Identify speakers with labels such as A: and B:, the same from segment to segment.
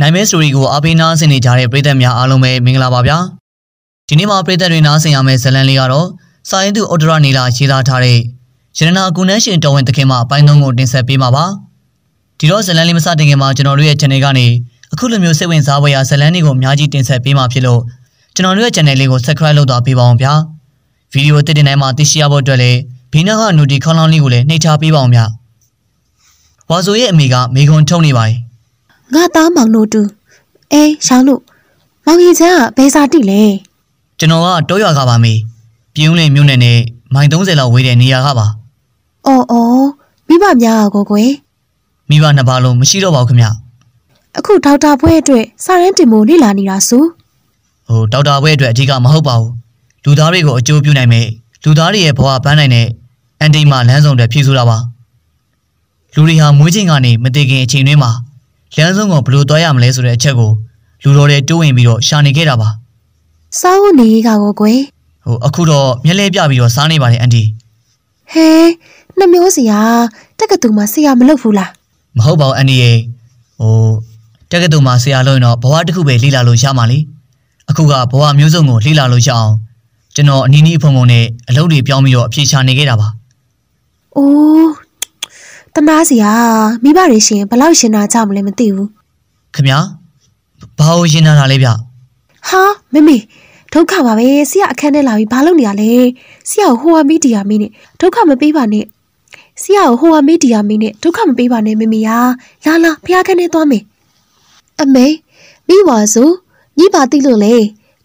A: နိုင်မဲစတိုရီကိုအားပေးနားဆင်နေကြတဲ့ပရိသတ်များအားလုံးပဲမင်္ဂလာပါဗျာဒီနေ့မှာပရိသတ်တွေနားဆင်ရမယ့်ဇလန်လေးကတော့စာရင်သူအော်ဒရာနီလာရေးသားထားတဲ့ရတနာကုနန်းရှင်တော်ဝင်တခင်မှာအပိုင်းသုံးကိုတင်ဆက်ပေးမှာပါဒီတော့ဇလန်လေးမစတင်ခင်မှာကျွန်တော်တို့ရဲ့ channel ကနေအခုလိုမျိုးစိတ်ဝင်စားဖွယ်ရာဇလန်တွေကိုအများကြီးတင်ဆက်ပေးမှာဖြစ်လို့ကျွန်တော်တို့ရဲ့ channel လေးကို subscribe လုပ်သွားပေးပါအောင်ဗျာဗီဒီယိုတစ်တင်တိုင်းမှာသိရှိရဖို့အတွက်လည်းဘီနာကနူတီခေါလောင်းလေးကိုလည်းနှိပ်ထားပေးပါအောင်ဗျာဝါဆိုရဲ့အမိကမိခွန်ထုံနေပါတယ်
B: ငါသားမောင်တို့တူအေးရှောင်းလို့မောင်ကြီးချမ်းကဘယ်စာတိလဲ
A: ကျွန်တော်ကတောရွာကပါမေပြင်းဦးလင်မြို့နယ်နဲ့မိုင်30လောက်ဝေးတဲ့နေရာကပါ
B: အော်အော်မိဘများကောကွယ်
A: မိဘနှစ်ပါးလုံးမရှိတော့ပါဘူးခင်ဗျ
B: အခုဒေါက်တာဘွဲအတွက်စာရန်တင်မိုးလေ့လာနေတာဆို
A: ဟိုဒေါက်တာဘွဲအတွက်အဓိကမဟုတ်ပါဘူးလူသားတွေကိုအကျိုးပြုနိုင်မယ်လူသားတွေရဲ့ဘဝပန်းနိုင်တဲ့အန်တိန်မှလမ်းဆောင်တွေဖြည့်ဆိုတာပါလူတွေဟာမွေးချင်းကနေမတည်ခင်အချိန်တွင်းမှာလမ်းဆုံးကိုဘယ်လိုသွားရမလဲဆိုတဲ့အချက်ကိုလူတော်တွေတိုးဝင်ပြီးတော့ရှာနေခဲ့တာပါ
B: ။စားဖို့နေရေးကကိုကွယ်
A: ။ဟိုအခုတော့မျက်လဲပြပြီးတော့စားနေပါတယ်အန်တီ
B: ။ဟဲနှမျိုးစရာ တက္ကသိုလ်မှာဆရာမလုပ်ဘူးလား
A: ။မဟုတ်ပါဘူးအန်တီရေ။ဟိုတက္ကသိုလ်မှာဆရာလုပ်ရင်တော့ဘဝတစ်ခုပဲလေ့လာလို့ရမှာလေ။အခုကဘဝမျိုးစုံကိုလေ့လာလို့ရအောင်ကျွန်တော်အနည်းနည်းဖုံဖုံနဲ့အလုပ်တွေပြောင်းပြီးတော့အပြေချနေခဲ့တာပါ
B: ။အိုးတနာစီဟာမိဘတွေရှင်ဘလောက်ရှင်နာကြမလဲမသိဘူး
A: ခင်ဗျာဘာလို့ရှင်နာတာလဲဗျ
B: ဟာမမေဒုက္ခပါပဲဆရာအခန်းထဲလာပြီးဘာလုပ်နေရလဲဆရာကိုဟိုဝမီဒီယာမင်းနဲ့ဒုက္ခမပေးပါနဲ့ဆရာကိုဟိုဝမီဒီယာမင်းနဲ့ဒုက္ခမပေးပါနဲ့မမေရာလာလာဖះခန်းထဲသွားမယ်အမေမိပါစို့ညီပါတိလို့လေ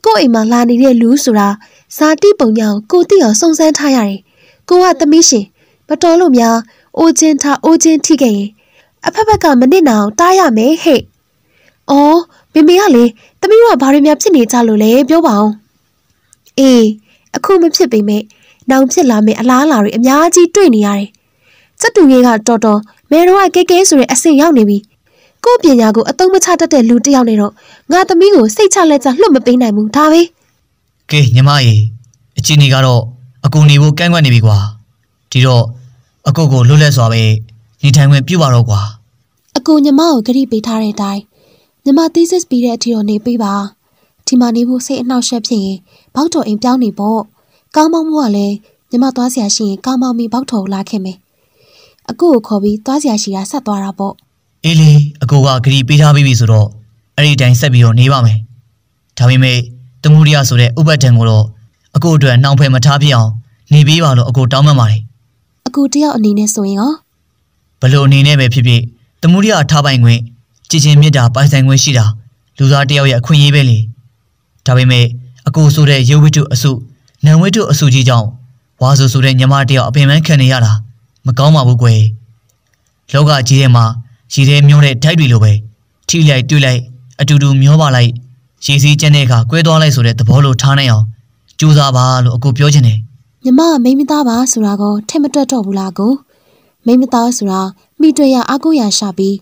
B: ကို့အိမ်မှာလာနေတဲ့လူဆိုတာဇာတိပုံညာကိုကိုတိအောင်စုံစမ်းထားရတယ်ကိုကသမီးရှင်မတော်လို့များအိုချင်းထားအိုချင်းထိခဲ့ရင်အဖက်ဖက်ကမနစ်နာအောင်တားရမယ်ဟဲ့။အော်မေမေကလေသမီးတို့ကဘာတွေများဖြစ်နေကြလို့လဲပြောပါအောင်။အေးအခုမဖြစ်ပေမဲ့နောင်ဖြစ်လာမယ့်အလားအလာတွေအများကြီးတွေ့နေရတယ်။စက်တူကြီးကတော်တော်မေတော့ကကဲကဲဆိုတဲ့အဆင့်ရောက်နေပြီ။ကို့ပညာကိုအတုံးမချတတ်တဲ့လူတစ်ယောက်နဲ့တော့ငါသမီးကိုစိတ်ချလက်ချလွတ်မပေးနိုင်ဘူးဒါပဲ
A: ။ကဲညီမကြီးအချင်းကြီးကတော့အကူနေဖို့ကန့်ကွက်နေပြီကွာ။ဒီတော့အကိုကိုလွတ်လပ်စွာပဲနေထိုင်ခွင့်ပြုပါတော့ကွာ
B: အကိုညီမကိုဂရုပေးထားတဲ့အတိုင်းညီမ thesis ပြီးတဲ့အထိတော့နေပေးပါဒီမှာနေဖို့စိတ်အနှောက်အယှက်ဖြစ်ရင်ဘောက်တော်အိမ်ပြောင်းနေပေါ့ကောင်းမောင်းမို့ကလည်းညီမသွားစရာရှိရင်ကောင်းမောင်းပြီးဘောက်တော်ကိုလာခဲ့မယ်အကိုကိုခေါ်ပြီးသွားစရာရှိတာဆက်သွားတာပေါ့အေးလေ
A: အကိုကဂရုပေးထားပြီဆိုတော့အဲ့ဒီတိုင်းဆက်ပြီးတော့နေပါမယ်ဒါပေမဲ့တမှုရိယဆိုတဲ့ဥပဒေကိုတော့အကိုအတွက်နှောင်ဖယ်မထားပြအောင်နေပေးပါလို့အကိုတောင်းပန်ပါတယ်
B: အကူတယောက်အနေနဲ့ဆိုရင်ရော
A: ဘလို့အနေနဲ့ပဲဖြစ်ဖြစ်တမှုရအထားပိုင်ခွင့်ကြည်ချင်းမြတ်တာပိုင်ဆိုင်ခွင့်ရှိတာလူသားတယောက်ရဲ့အခွင့်အရေးပဲလေဒါပေမဲ့အကူဆိုတဲ့ရုပ်ဝိတုအစုနံဝိတုအစုကြီးကြောင့်ဝါဆိုဆိုတဲ့ညီမတယောက်အပင်ပန်းခံနေရတာမကောင်းပါဘူးကွယ်လောကကြီးထဲမှာရည်ထဲမျောတဲ့ဓာတ်တွေလိုပဲထိလိုက်တွေ့လိုက်အတူတူ မျောပါလိုက်ရည်စည်းကျတဲ့အခါကွဲသွားလိုက်ဆိုတဲ့သဘောလိုထားနိုင်အောင်ကြိုးစားပါလို့အကူပြောချင်တယ်
B: မြမမိမသားပါဆိုတာကိုထင်မတွက်တော့ဘူးလားကိုမိမသားဆိုတာမိတွေ့ရအကူရရှာပြီး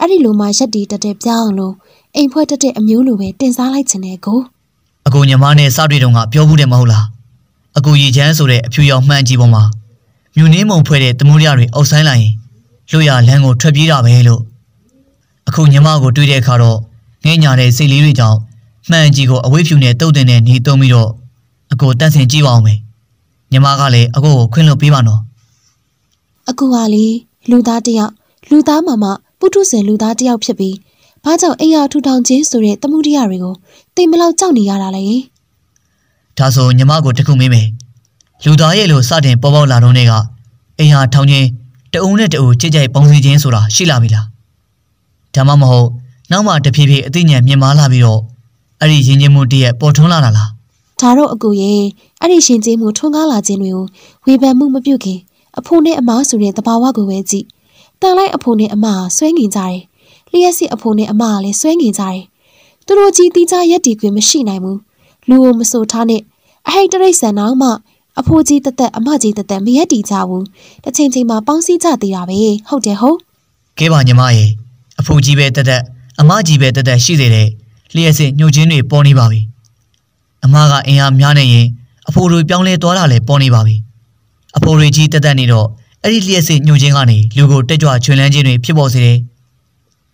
B: အဲ့ဒီလိုမှရက်တီတက်တက်ပြောင်းလို့အိမ်ဖွဲ့တက်တဲ့အမျိုးလိုပဲတင်စားလိုက်ခြင်းနဲ့ကို
A: အကူညီမနဲ့စတွေ့တုန်းကပြောဘူးတယ်မဟုတ်လားအကူရီချမ်းဆိုတဲ့အဖြူရောင်မှန်ကြီးပေါ်မှာမြူနင်းမုံဖွဲ့တဲ့တမှုရတွေအောက်ဆိုင်လာရင်လူရလမ်းကိုထွက်ပြေးတာပဲလို့အခုညီမကိုတွေ့တဲ့အခါတော့ငဲညာတဲ့စိတ်လေးတွေကြောင့်မှန်ကြီးကိုအဝေးဖြူနဲ့တုတ်တင်တဲ့နေသုံးပြီးတော့အကိုတန့်စင်ကြည့်ပါအောင်မယ်။ညီမကလည်းအကိုကိုခွင့်လွှတ်ပေးပါနော်
B: အကူဟာလေလူသားတယောက်လူသားမှမှပုထုဇဉ်လူသားတယောက်ဖြစ်ပြီးဘာကြောင့်အိယာထူထောင်ခြင်းဆိုတဲ့တမှုတရားတွေကိုသိမလောက်ကြောက်နေရတာလဲ
A: ဒါဆိုညီမကိုတခုမေးမယ်လူသားရဲ့လို့စတင်ပေါ်ပေါက်လာတော့တဲ့ကအိယာထောင်ခြင်းတအုံနဲ့တအုံကြိတ်ကြိုက်ပေါင်းစည်းခြင်းဆိုတာရှိလာပြီလားဒါမှမဟုတ်နောက်မှတဖြည်းဖြည်းအသိဉာဏ်မြင့်မားလာပြီးတော့အဲ့ဒီရင်းချင်းမှုတည်းရဲ့ပေါ်ထွန်းလာတာလား
B: ဒါတော့အကူရဲ့အဲ့ဒီရှင်ကျေးမှုထွန်းကားလာခြင်းတွေကိုဝေဖန်မှုမပြုခင်အဖိုးနဲ့အမဆိုတဲ့တဘာဝကိုပဲကြည့်တန်လိုက်အဖိုးနဲ့အမဆွဲငင်ကြတယ်လျှက်စီအဖိုးနဲ့အမကလည်းဆွဲငင်ကြတယ်သူတို့ကြီးတီးကြရက်တီခွင်မရှိနိုင်ဘူးလူကိုမဆိုထားနဲ့အဟိတ်တရိတ်ဆန်တော့မှအဖိုးကြီးတသက်အမကြီးတသက်မရက်တီကြဘူးတစ်ချိန်ချိန်မှာပေါင်းစည်းကြသေးတာပဲဟုတ်တယ်ဟုတ်ကဲပါညီမရေ
A: အဖိုးကြီးပဲတသက် အမကြီးပဲတသက်ရှိသေးတယ်လျှက်စီညှို့ချင်းတွေပေါ်နေပါပြီအမကအင်အားများနေရင်အဖိုးတို့ပြောင်းလဲသွားတာလည်းပေါ်နေပါပြီအဖိုးတွေကြီးတက်တက်နေတော့အဲ့ဒီလျှက်စစ်ညှို့ခြင်းကနေလူကိုတက်ကြွချွင်လန်းခြင်းတွေဖြစ်ပေါ်စေတယ်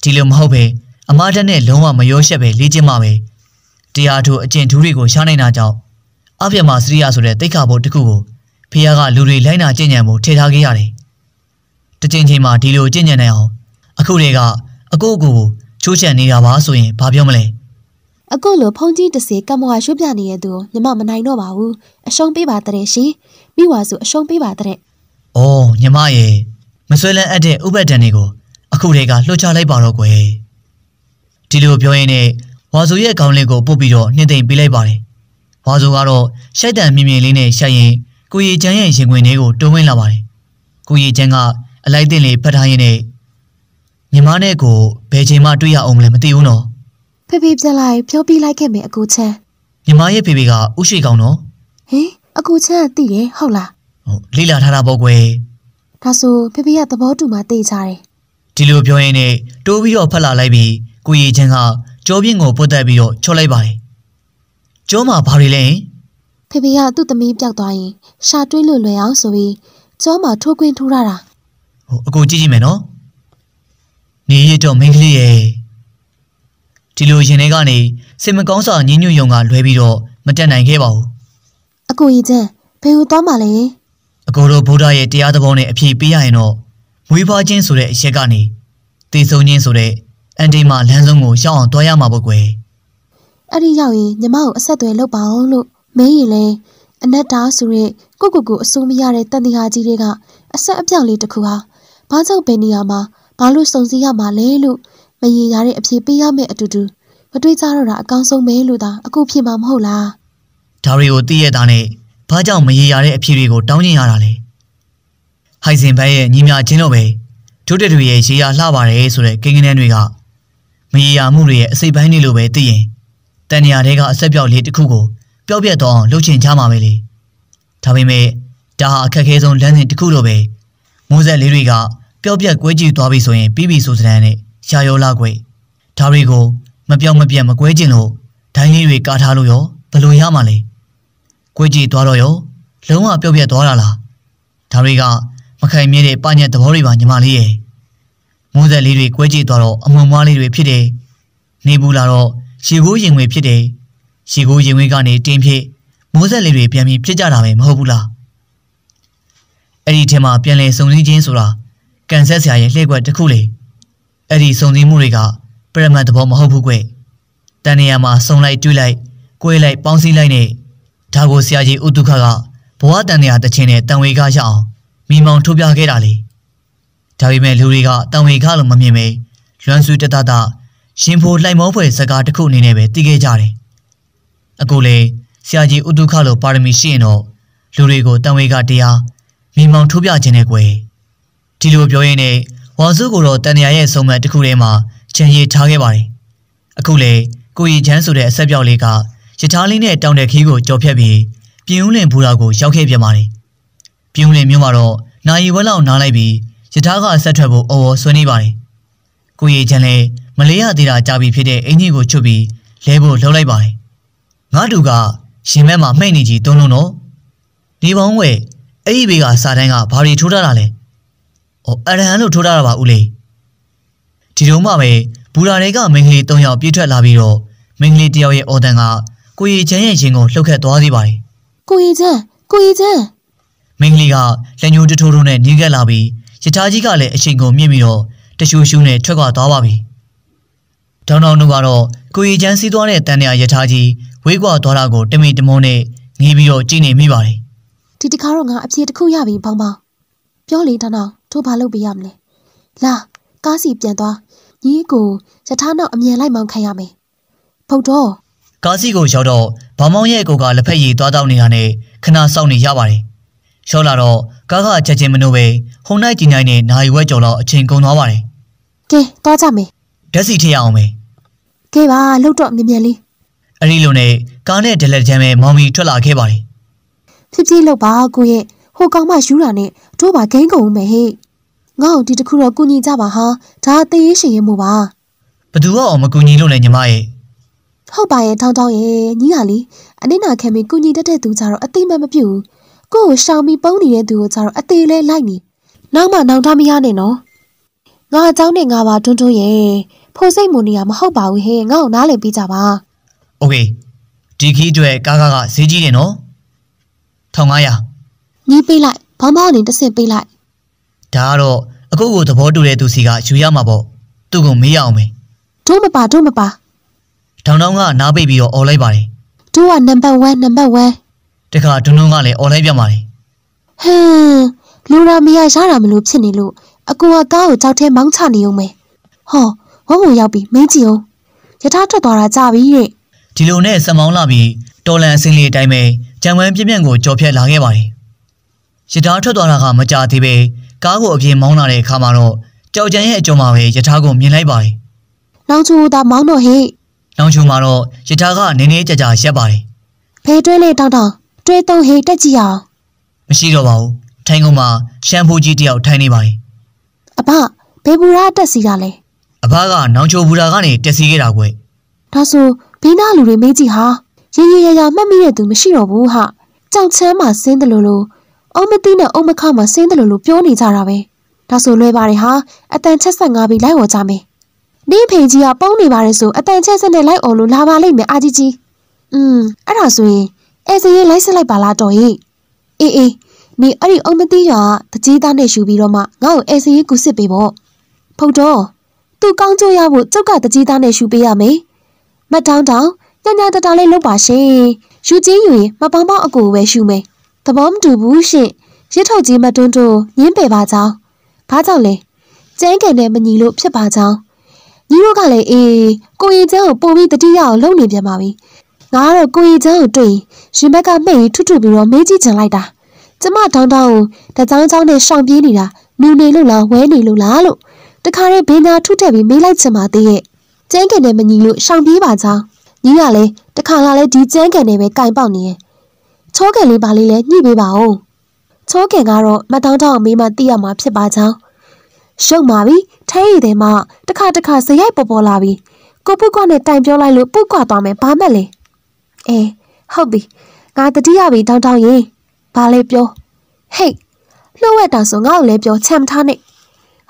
A: ဒီလိုမဟုတ်ပဲအမတက်နဲ့လုံးဝမရောရှက်ပဲလေ့ကျင့်မှပဲတရားထုတ်အကျင့်ဓူးတွေကိုရှားနိုင်တာကြောင့်အပြည့်မှာစရိယဆိုတဲ့တိတ်ခါဘုတ်တစ်ခုကိုဖះကလူတွေလိုက်နာကျင့်ကြံဖို့ထည့်ထားခဲ့ရတယ်တကြင်ချင်းမှာဒီလိုကျင့်ကြံနိုင်အောင်အခုတည်းကအကိုအကိုကို ချိုးချံနေတာပါဆိုရင်ဘာပြောမလဲ
B: အခုလိုဖုန်ကြီးတစီကမ္မဝါရွှေ့ပြနေတဲ့သူကိုညီမမနိုင်တော့ပါဘူးအရှုံးပေးပါတဲ့ရှင်မိဝါစုအရှုံးပေးပါတဲ့
A: ။အော်ညီမရေမဆွဲလန်းအပ်တဲ့ဥပဒဏ်တွေကိုအခုတည်းကလှုပ်ချလိုက်ပါတော့ကွယ်။ဒီလိုပြောရင်းနဲ့ဝါစုရဲ့ခေါင်းလေးကိုပုတ်ပြီးတော့နှင်းသိမ့်ပေးလိုက်ပါတယ်။ဝါစုကတော့ရှိုက်တန်မြင်မြင်လေးနဲ့ရှိုက်ရင်ကိုရီချမ်းရဲ့ရင်ခွင်လေးကိုတွန်းဝင်လာပါတယ်။ကိုရီချမ်းကအလိုက်တင်လေးဖတ်ထားရင်းနဲ့ညီမနဲ့ကိုဘယ်ချိန်မှတွေ့ရအောင်မလဲမသိဘူးနော်။
B: ဖေဖေပြန်လာရင်ပြောပြလိုက်ခဲ့မယ်အကူချမ်း
A: ညီမရဲ့ဖေဖေကဥရှိကောင်နော်
B: ဟင်အကူချမ်းကသိတယ်ဟုတ်လား
A: ဟုတ်လိလာထားတာပေါ့ကွယ်
B: ဒါဆိုဖေဖေကသဘောတူမှသိကြတယ်
A: ဒီလိုပြောရင်းနဲ့တိုးပြီးတော့ဖက်လာလိုက်ပြီးကိုရီချင်းကကြောပြင်းကိုပုတ်တက်ပြီးတော့ချော့လိုက်ပါတယ်ကြောမှာဘာတွေလဲ
B: ဖေဖေကသူ့သမီးပြောက်သွားရင်ရှာတွေးလွလွယ်အောင်ဆိုပြီးကြောမှာထိုးခွင်းထိုးရတာ
A: ဟုတ်အကူကြည့်ကြည့်မယ်နော်နေရတော့မင်းကလေးရဲ့ဒီလိုရင်ထဲကနေစင်မကောင်းစွာညင်ညွတ်ယုံကလွဲပြီးတော့မတက်နိုင်ခဲ့ပါဘူး
B: အကိုကြီးချက်ဘယ်ကိုသွားမှာလဲ
A: အကိုတို့ဗုဒ္ဓရဲ့တရားသဘောနဲ့အဖြေပေးရရင်တော့မွေးဖွားခြင်းဆိုတဲ့အရက်ကနေတည်ဆုံခြင်းဆိုတဲ့အန်တီမာလမ်းဆုံးကိုရောက်အောင်တွားရမှာပေါ့ကွယ်
B: အဲ့ဒီရောက်ရင်ညီမကိုအဆက်အသွယ်လုပ်ပါအောင်လို့မဲရင်လဲအနတ္တာဆိုရက်ကိုကိုကိုအစိုးမရတဲ့တန်တရားကြီးတွေကအဆက်အပြောက်လေးတစ်ခုဟာဘာကြောင့်ဘယ်နေရာမှာဘာလို့စုံစည်းရမှာလဲလို့ရေရာတဲ့အဖြေပေးရမယ့်အတူတူမတွေးကြတော့တာအကောင်းဆုံးပဲလို့သာအခုဖြစ်မှာမဟုတ်လားဒါ
A: တွေကိုသိရတာနဲ့ဘာကြောင့်မရေရာတဲ့အဖြေတွေကို တောင်းကျင်ရတာလဲဟိုက်စင်ဘက်ရဲ့ညီမချင်းတို့ပဲဒုတက်တွေရဲ့ရေရာလှပါတယ်ဆိုတဲ့ကိန်းကန်းတွေကမရေရာမှုတွေရဲ့အစိပ်ပိုင်းတွေလိုပဲသိရင်တန်ရာတွေကအဆက်ပြောက်လေးတစ်ခုကိုပျောက်ပြက်တော့အောင်လှုပ်ချင်ကြမှာပဲလေဒါပေမဲ့ဒါဟာအခက်အခဲဆုံးလမ်းစဉ်တစ်ခုလိုပဲမိုးဆက်လေးတွေကပျောက်ပြက်ကွဲကြည့်သွားပြီဆိုရင် ပြီးပြီဆိုစတဲ့နဲ့ရာရောလာကွယ်ဒါတွေကိုမပြောင်းမပြတ်မကွဲကျင်လို့ဒိုင်းလေးတွေကာထားလို့ရောဘယ်လိုရမှာလဲကွဲကြည့်သွားတော့ရောလုံးဝပြော့ပြတ်သွားတာလားဒါတွေကမခိုင်မြဲတဲ့ပညာသဘောတွေပါညီမလေးရဲ့မိုးသက်လေးတွေကွဲကြည့်သွားတော့အမွန်မွားလေးတွေဖြစ်တယ်နေဘူးလာတော့ရေကိုးရင်ဝင်ဖြစ်တယ်ရေကိုးရင်ဝင်ကနေတင်းဖြစ်မိုးဆက်လေးတွေပြန်ပြီးဖြစ်ကြတာပဲမဟုတ်ဘူးလားအဲ့ဒီထဲမှာပြန်လဲစုံစည်းခြင်းဆိုတာကန်ဆက်ဆရာရဲ့လှည့်ကွက်တစ်ခုလေအဲ့ဒီစုံစည်းမှုတွေကပရမတ်သဘောမဟုတ်ဘူးကွတန်နေရာမှာစုံလိုက်တွေးလိုက်ကွဲလိုက်ပေါင်းစည်းလိုက်နဲ့ဒါကိုဆရာကြီးဥတုခကဘဝတန်နေရာတခြင်းနဲ့တန်ဝေခရအောင်မိမောင်ထုတ်ပြခဲ့တာလေဒါပေမဲ့လူတွေကတန်ဝေခလို့မမြင်ပဲလွမ်းဆူတတတရှင်ဖိုလှိုင်မောဖွဲ့စကားတစ်ခုအနေနဲ့ပဲတည်ခဲ့ကြတယ်အခုလေဆရာကြီးဥတုခလို့ပါရမီရှိရင်တော့လူတွေကိုတန်ဝေခတရားမိမောင်ထုတ်ပြခြင်းနဲ့ကွယ်ဒီလိုပြောရင်းနဲ့ဝါစုကိုတော့တန်ရာရဲ့စုံမှန်တစ်ခုထဲမှာခြံရည်ထားခဲ့ပါတယ်။အခုလေကိုရီချမ်းဆိုတဲ့အဆက်ပြောက်လေးကရထားလေးနဲ့တောင်တဲ့ခီးကိုကြော်ဖြတ်ပြီးပြင်းဦးလင်ဘူတာကိုရောက်ခဲ့ပြန်ပါတယ်။ပြင်းဦးလင်မြို့မှာတော့နာရီဝက်လောက်နားလိုက်ပြီးရထားကဆက်ထွက်ဖို့အော်အော်ဆွေးနေပါတယ်။ကိုရီချမ်းလည်းမလေးရသေးတာကြာပြီဖြစ်တဲ့အင်ကြီးကိုချွတ်ပြီးလဲဖို့လှုပ်လိုက်ပါတယ်။ငါတူကရှင်မဲမှာမှိတ်နေကြီးတုံးလုံးတော့ဒီပေါင်းဝဲအဲ့ဒီဘေကစာတန်းကဘာတွေထိုးထားတာလဲဟိုအရဟံလို့ထိုးထားတာပါဦးလေးဒီတုန်းမှပဲဘူရာတွေကမင်္ဂလီ၃ယောက်ပြေးထွက်လာပြီးတော့မင်္ဂလီတယောက်ရဲ့အော်တန်ကကိုရီချမ်းရဲ့ရင်ကိုလှုပ်ခတ်သွားသေးပါတယ်ကိုရီချမ်းကိုရီချမ်းမင်္ဂလီကလက်ညှိုးတထိုးထိုးနဲ့နှီးကပ်လာပြီးရထားကြီးကလည်းအချိန်ကုန်မြင့်ပြီးတော့တရှူရှူနဲ့ထွက်ခွာသွားပါပြီဒေါန်တောင်တို့ကတော့ကိုရီချမ်းစီးသွားတဲ့တန်တရာရထားကြီးဝေးကွာသွားတာကိုတမိတမုံနဲ့ငေးပြီးတော့ကြည့်နေမိပါတယ်
B: ဒီတခါတော့ငါအဖြေတစ်ခုရပြီဘောင်ဘောင်ပြောလေဒေါန်တောင်တို့ဘာလုပ်ပေးရမလဲလာကားစီပြန်သွားညီကိုရထားနောက်အမြန်လိုက်မောင်းခံရမယ်ဖုတ်တော့
A: ကားစီကိုရောက်တော့ဘာမောင်ရဲ့အကိုကလက်ဖက်ရည်သွားတောက်နေတာနဲ့ခဏစောင့်နေရပါတယ်ရောက်လာတော့ကားကချက်ချင်းမနှုတ်ပဲဟုန်နိုင်ကြီးနိုင်နဲ့နာရီဝက်ကျော်လောက်အချိန်ကုန်သွားပါတယ်ကဲသွားကြမယ်ဓာတ်စီထည့်ရအောင်မယ်
B: ကဲပါလှုပ်တော့မြန်မြန်လေး
A: အဲ့ဒီလိုနဲ့ကားနဲ့ဒလက်ချမ်းပဲမောင်မီထွက်လာခဲ့ပါတယ်
B: ဖြစ်ဖြစ်လှုပ်ပါကိုရဲ့ဟိုကောင်မယူတာနဲ့တို့ပါဂိမ်းကုန်မယ်ဟဲ့ငါ့ကိုဒီတခုတော့ကုညီကြပါဟာဒါအသေးရှင်ရင်မို့ပါဘသူကအ
A: ောင်မကူညီလို့လဲညီမရဲ့
B: ဟုတ်ပါရဲ့ထောင်းထောင်းရဲ့ညီကလေအနစ်နာခံပြီးကုညီတတ်တဲ့သူကြတော့အသိမှမပြူကို့ကိုရှောင်ပြီးပုံးနေတဲ့သူကိုကြတော့အသေးလဲလိုက်နေနောက်မှနောက်သားမရနဲ့နော်ငါအเจ้าနဲ့ငါပါတွန်းတွန်းရဲ့ဖိုးစိတ်မုန်နေရမဟုတ်ပါဘူးဟဲ့ငါ့ကိုနားလည်ပြီးကြပါ
A: โอเคဒီခီးအတွက်ကားကားကဈေးကြီးတယ်နော်1500
B: ညီးပေးလိုက်ဘောင်းဘောင်းအနေတစ်ဆင့်ပေးလိုက်
A: ဒါကတော့အကုတ်ကိုသဘောတူတဲ့သူစီကယူရမှာပေါ့သူ့ကိုမေးရအောင်ပဲ
B: တို့မပါတို့မပါ
A: ထောင်ထောင်ကနားပိတ်ပြီးတော့អော်လိုက်ပါတယ်
B: တို့ကနံပါတ်1နံပါတ်
A: 1တခါဒွန်းလုံးကလည်းអော်လိုက်ပြန်ပါတယ်
B: ဟမ်လူရာမရရတာမလို့ဖြစ်နေလို့အကူကကားကိုကြောက်ထဲမောင်းချနေုံပဲဟောဝုံဝုံရောက်ပြီမင်းကြည့်အောင်ယထာထွက်သွားတာကြပြီတဲ့
A: ဒီလိုနဲ့စမောင်းလာပြီးတော်လန်အစင်းလေးအတိုင်းပဲကြံဝမ်းပြင်းပြန့်ကိုကြော်ဖြတ်လာခဲ့ပါတယ်ရထားထွက်သွားတာကမကြသေးပဲကားကိုအပြင်မောင်းလာတဲ့အခါမှာတော့ကြောက်ကြံရဲ့အကြုံမှာပဲရထားကိုမြင်လိုက်ပါတယ်။
B: လောင်ချူတာမောင်းတော့ဟဲ့။လ
A: ောင်ချူမှာတော့ရထားကနည်းနည်းကြာကြာရက်ပါတယ်။
B: ဖဲတွဲလေတောက်တောက်တွဲသုံးဟဲ့တက်ကြည့်အောင်
A: ။မရှိတော့ပါဘူး။ထိုင်ကုန်မှာရှမ်ပူကြီးတယောက်ထိုင်နေပါတယ်။
B: အဖဘေဘူရာတက်စီတာလဲ
A: ။အဖကနောင်ချိုဘူရာကနေတက်စီခဲ့တာကွယ်
B: ။ဒါဆိုဘီနာလူတွေမေးကြည့်ဟာ။ရေရေရရမှတ်မိတဲ့သူမရှိတော့ဘူးဟာ။ကြောက်ချမ်းမှဆင်းတယ်လို့လို့အုံးမသိနဲ့အုံးမခမှာဆင်းတယ်လို့ပြောနေကြတာပဲဒါဆိုလွဲပါတယ်ဟာအတန်ချက်ဆက်ငါပြီးလိုက်ဝေါ်ကြမယ်နေဖေကြီးကပုံးနေပါတယ်ဆိုအတန်ချက်ဆက်နဲ့လိုက်အောင်လို့လာပါလိမ့်မယ်အာကြီးကြီးอืมအဲ့ဒါဆိုရင်အဲစရေးလိုက်ဆက်လိုက်ပါလားတော်ရဲ့အေးအေးနေအဲ့ဒီအုံးမသိရကတကြီးသားနဲ့ယူပြီးတော့မှငါ့ကိုအဲစရေးကူစစ်ပေးပေါ့ဖုတ်တော့သူကောင်းကြိုးရဖို့ကျုပ်ကတကြီးသားနဲ့ယူပေးရမယ်မတောင်းတောင်းညညတတလေးလုပ်ပါရှင်ယူချင်းယူရင်မပေါင်းပေါင်းအကူပဲယူမယ်သဘောမတူဘူးရှင့်ရစ်ထုတ်ကြီးမတွန်းတို့ညင်းပယ်ပါကြောင်းဘာကြောင့်လဲကျန်းကန်နဲ့မညီလို့ဖြစ်ပါကြောင်းညီတို့ကလည်းအေးကိုရီချမ်းကိုပုံပြီးတတိယအောင်လုပ်နေပြန်ပါပြီငါကတော့ကိုရီချမ်းကိုတွေ့ရင်ဘက်ကမှိတ်ထွတ်ထွတ်ပြီးတော့မေးကြည့်ချင်လိုက်တာကျမတောင်းတောင်းတချောင်းချောင်းနဲ့ရှောင်ပြေးနေတာလူနေလို့လားဝဲနေလို့လားလို့တခါတည်းဘင်းသာထုထက်ပြီးမေးလိုက်ချင်ပါသေးရဲ့ကျန်းကန်နဲ့မညီလို့ရှောင်ပြေးပါကြောင်းညီကလည်းတခါကလည်းဒီကျန်းကန်နဲ့ပဲကင်ပေါက်နေရဲ့ချောကန်လေးပါလေးလဲညှိပေးပါဦးချောကန်ကတော့မတောင်းတောင်းအမေးမှသိရမှာဖြစ်ပါကြောင်းရှုပ်ပါပြီထဲရည်ထဲမှာတခါတခါဇရိုက်ပေါ်ပေါ်လာပြီကိုပုတ်ကွနဲ့တိုင်ပြောလိုက်လို့ပုတ်ကွသွားမယ်ဘာမှလဲအေးဟုတ်ပြီငါတတိယပြီတောင်းတောင်းရင်ဘာလဲပြောဟေ့လှုပ်ဝက်တာဆိုငါ့ကိုလည်းပြောချမ်းထားနဲ့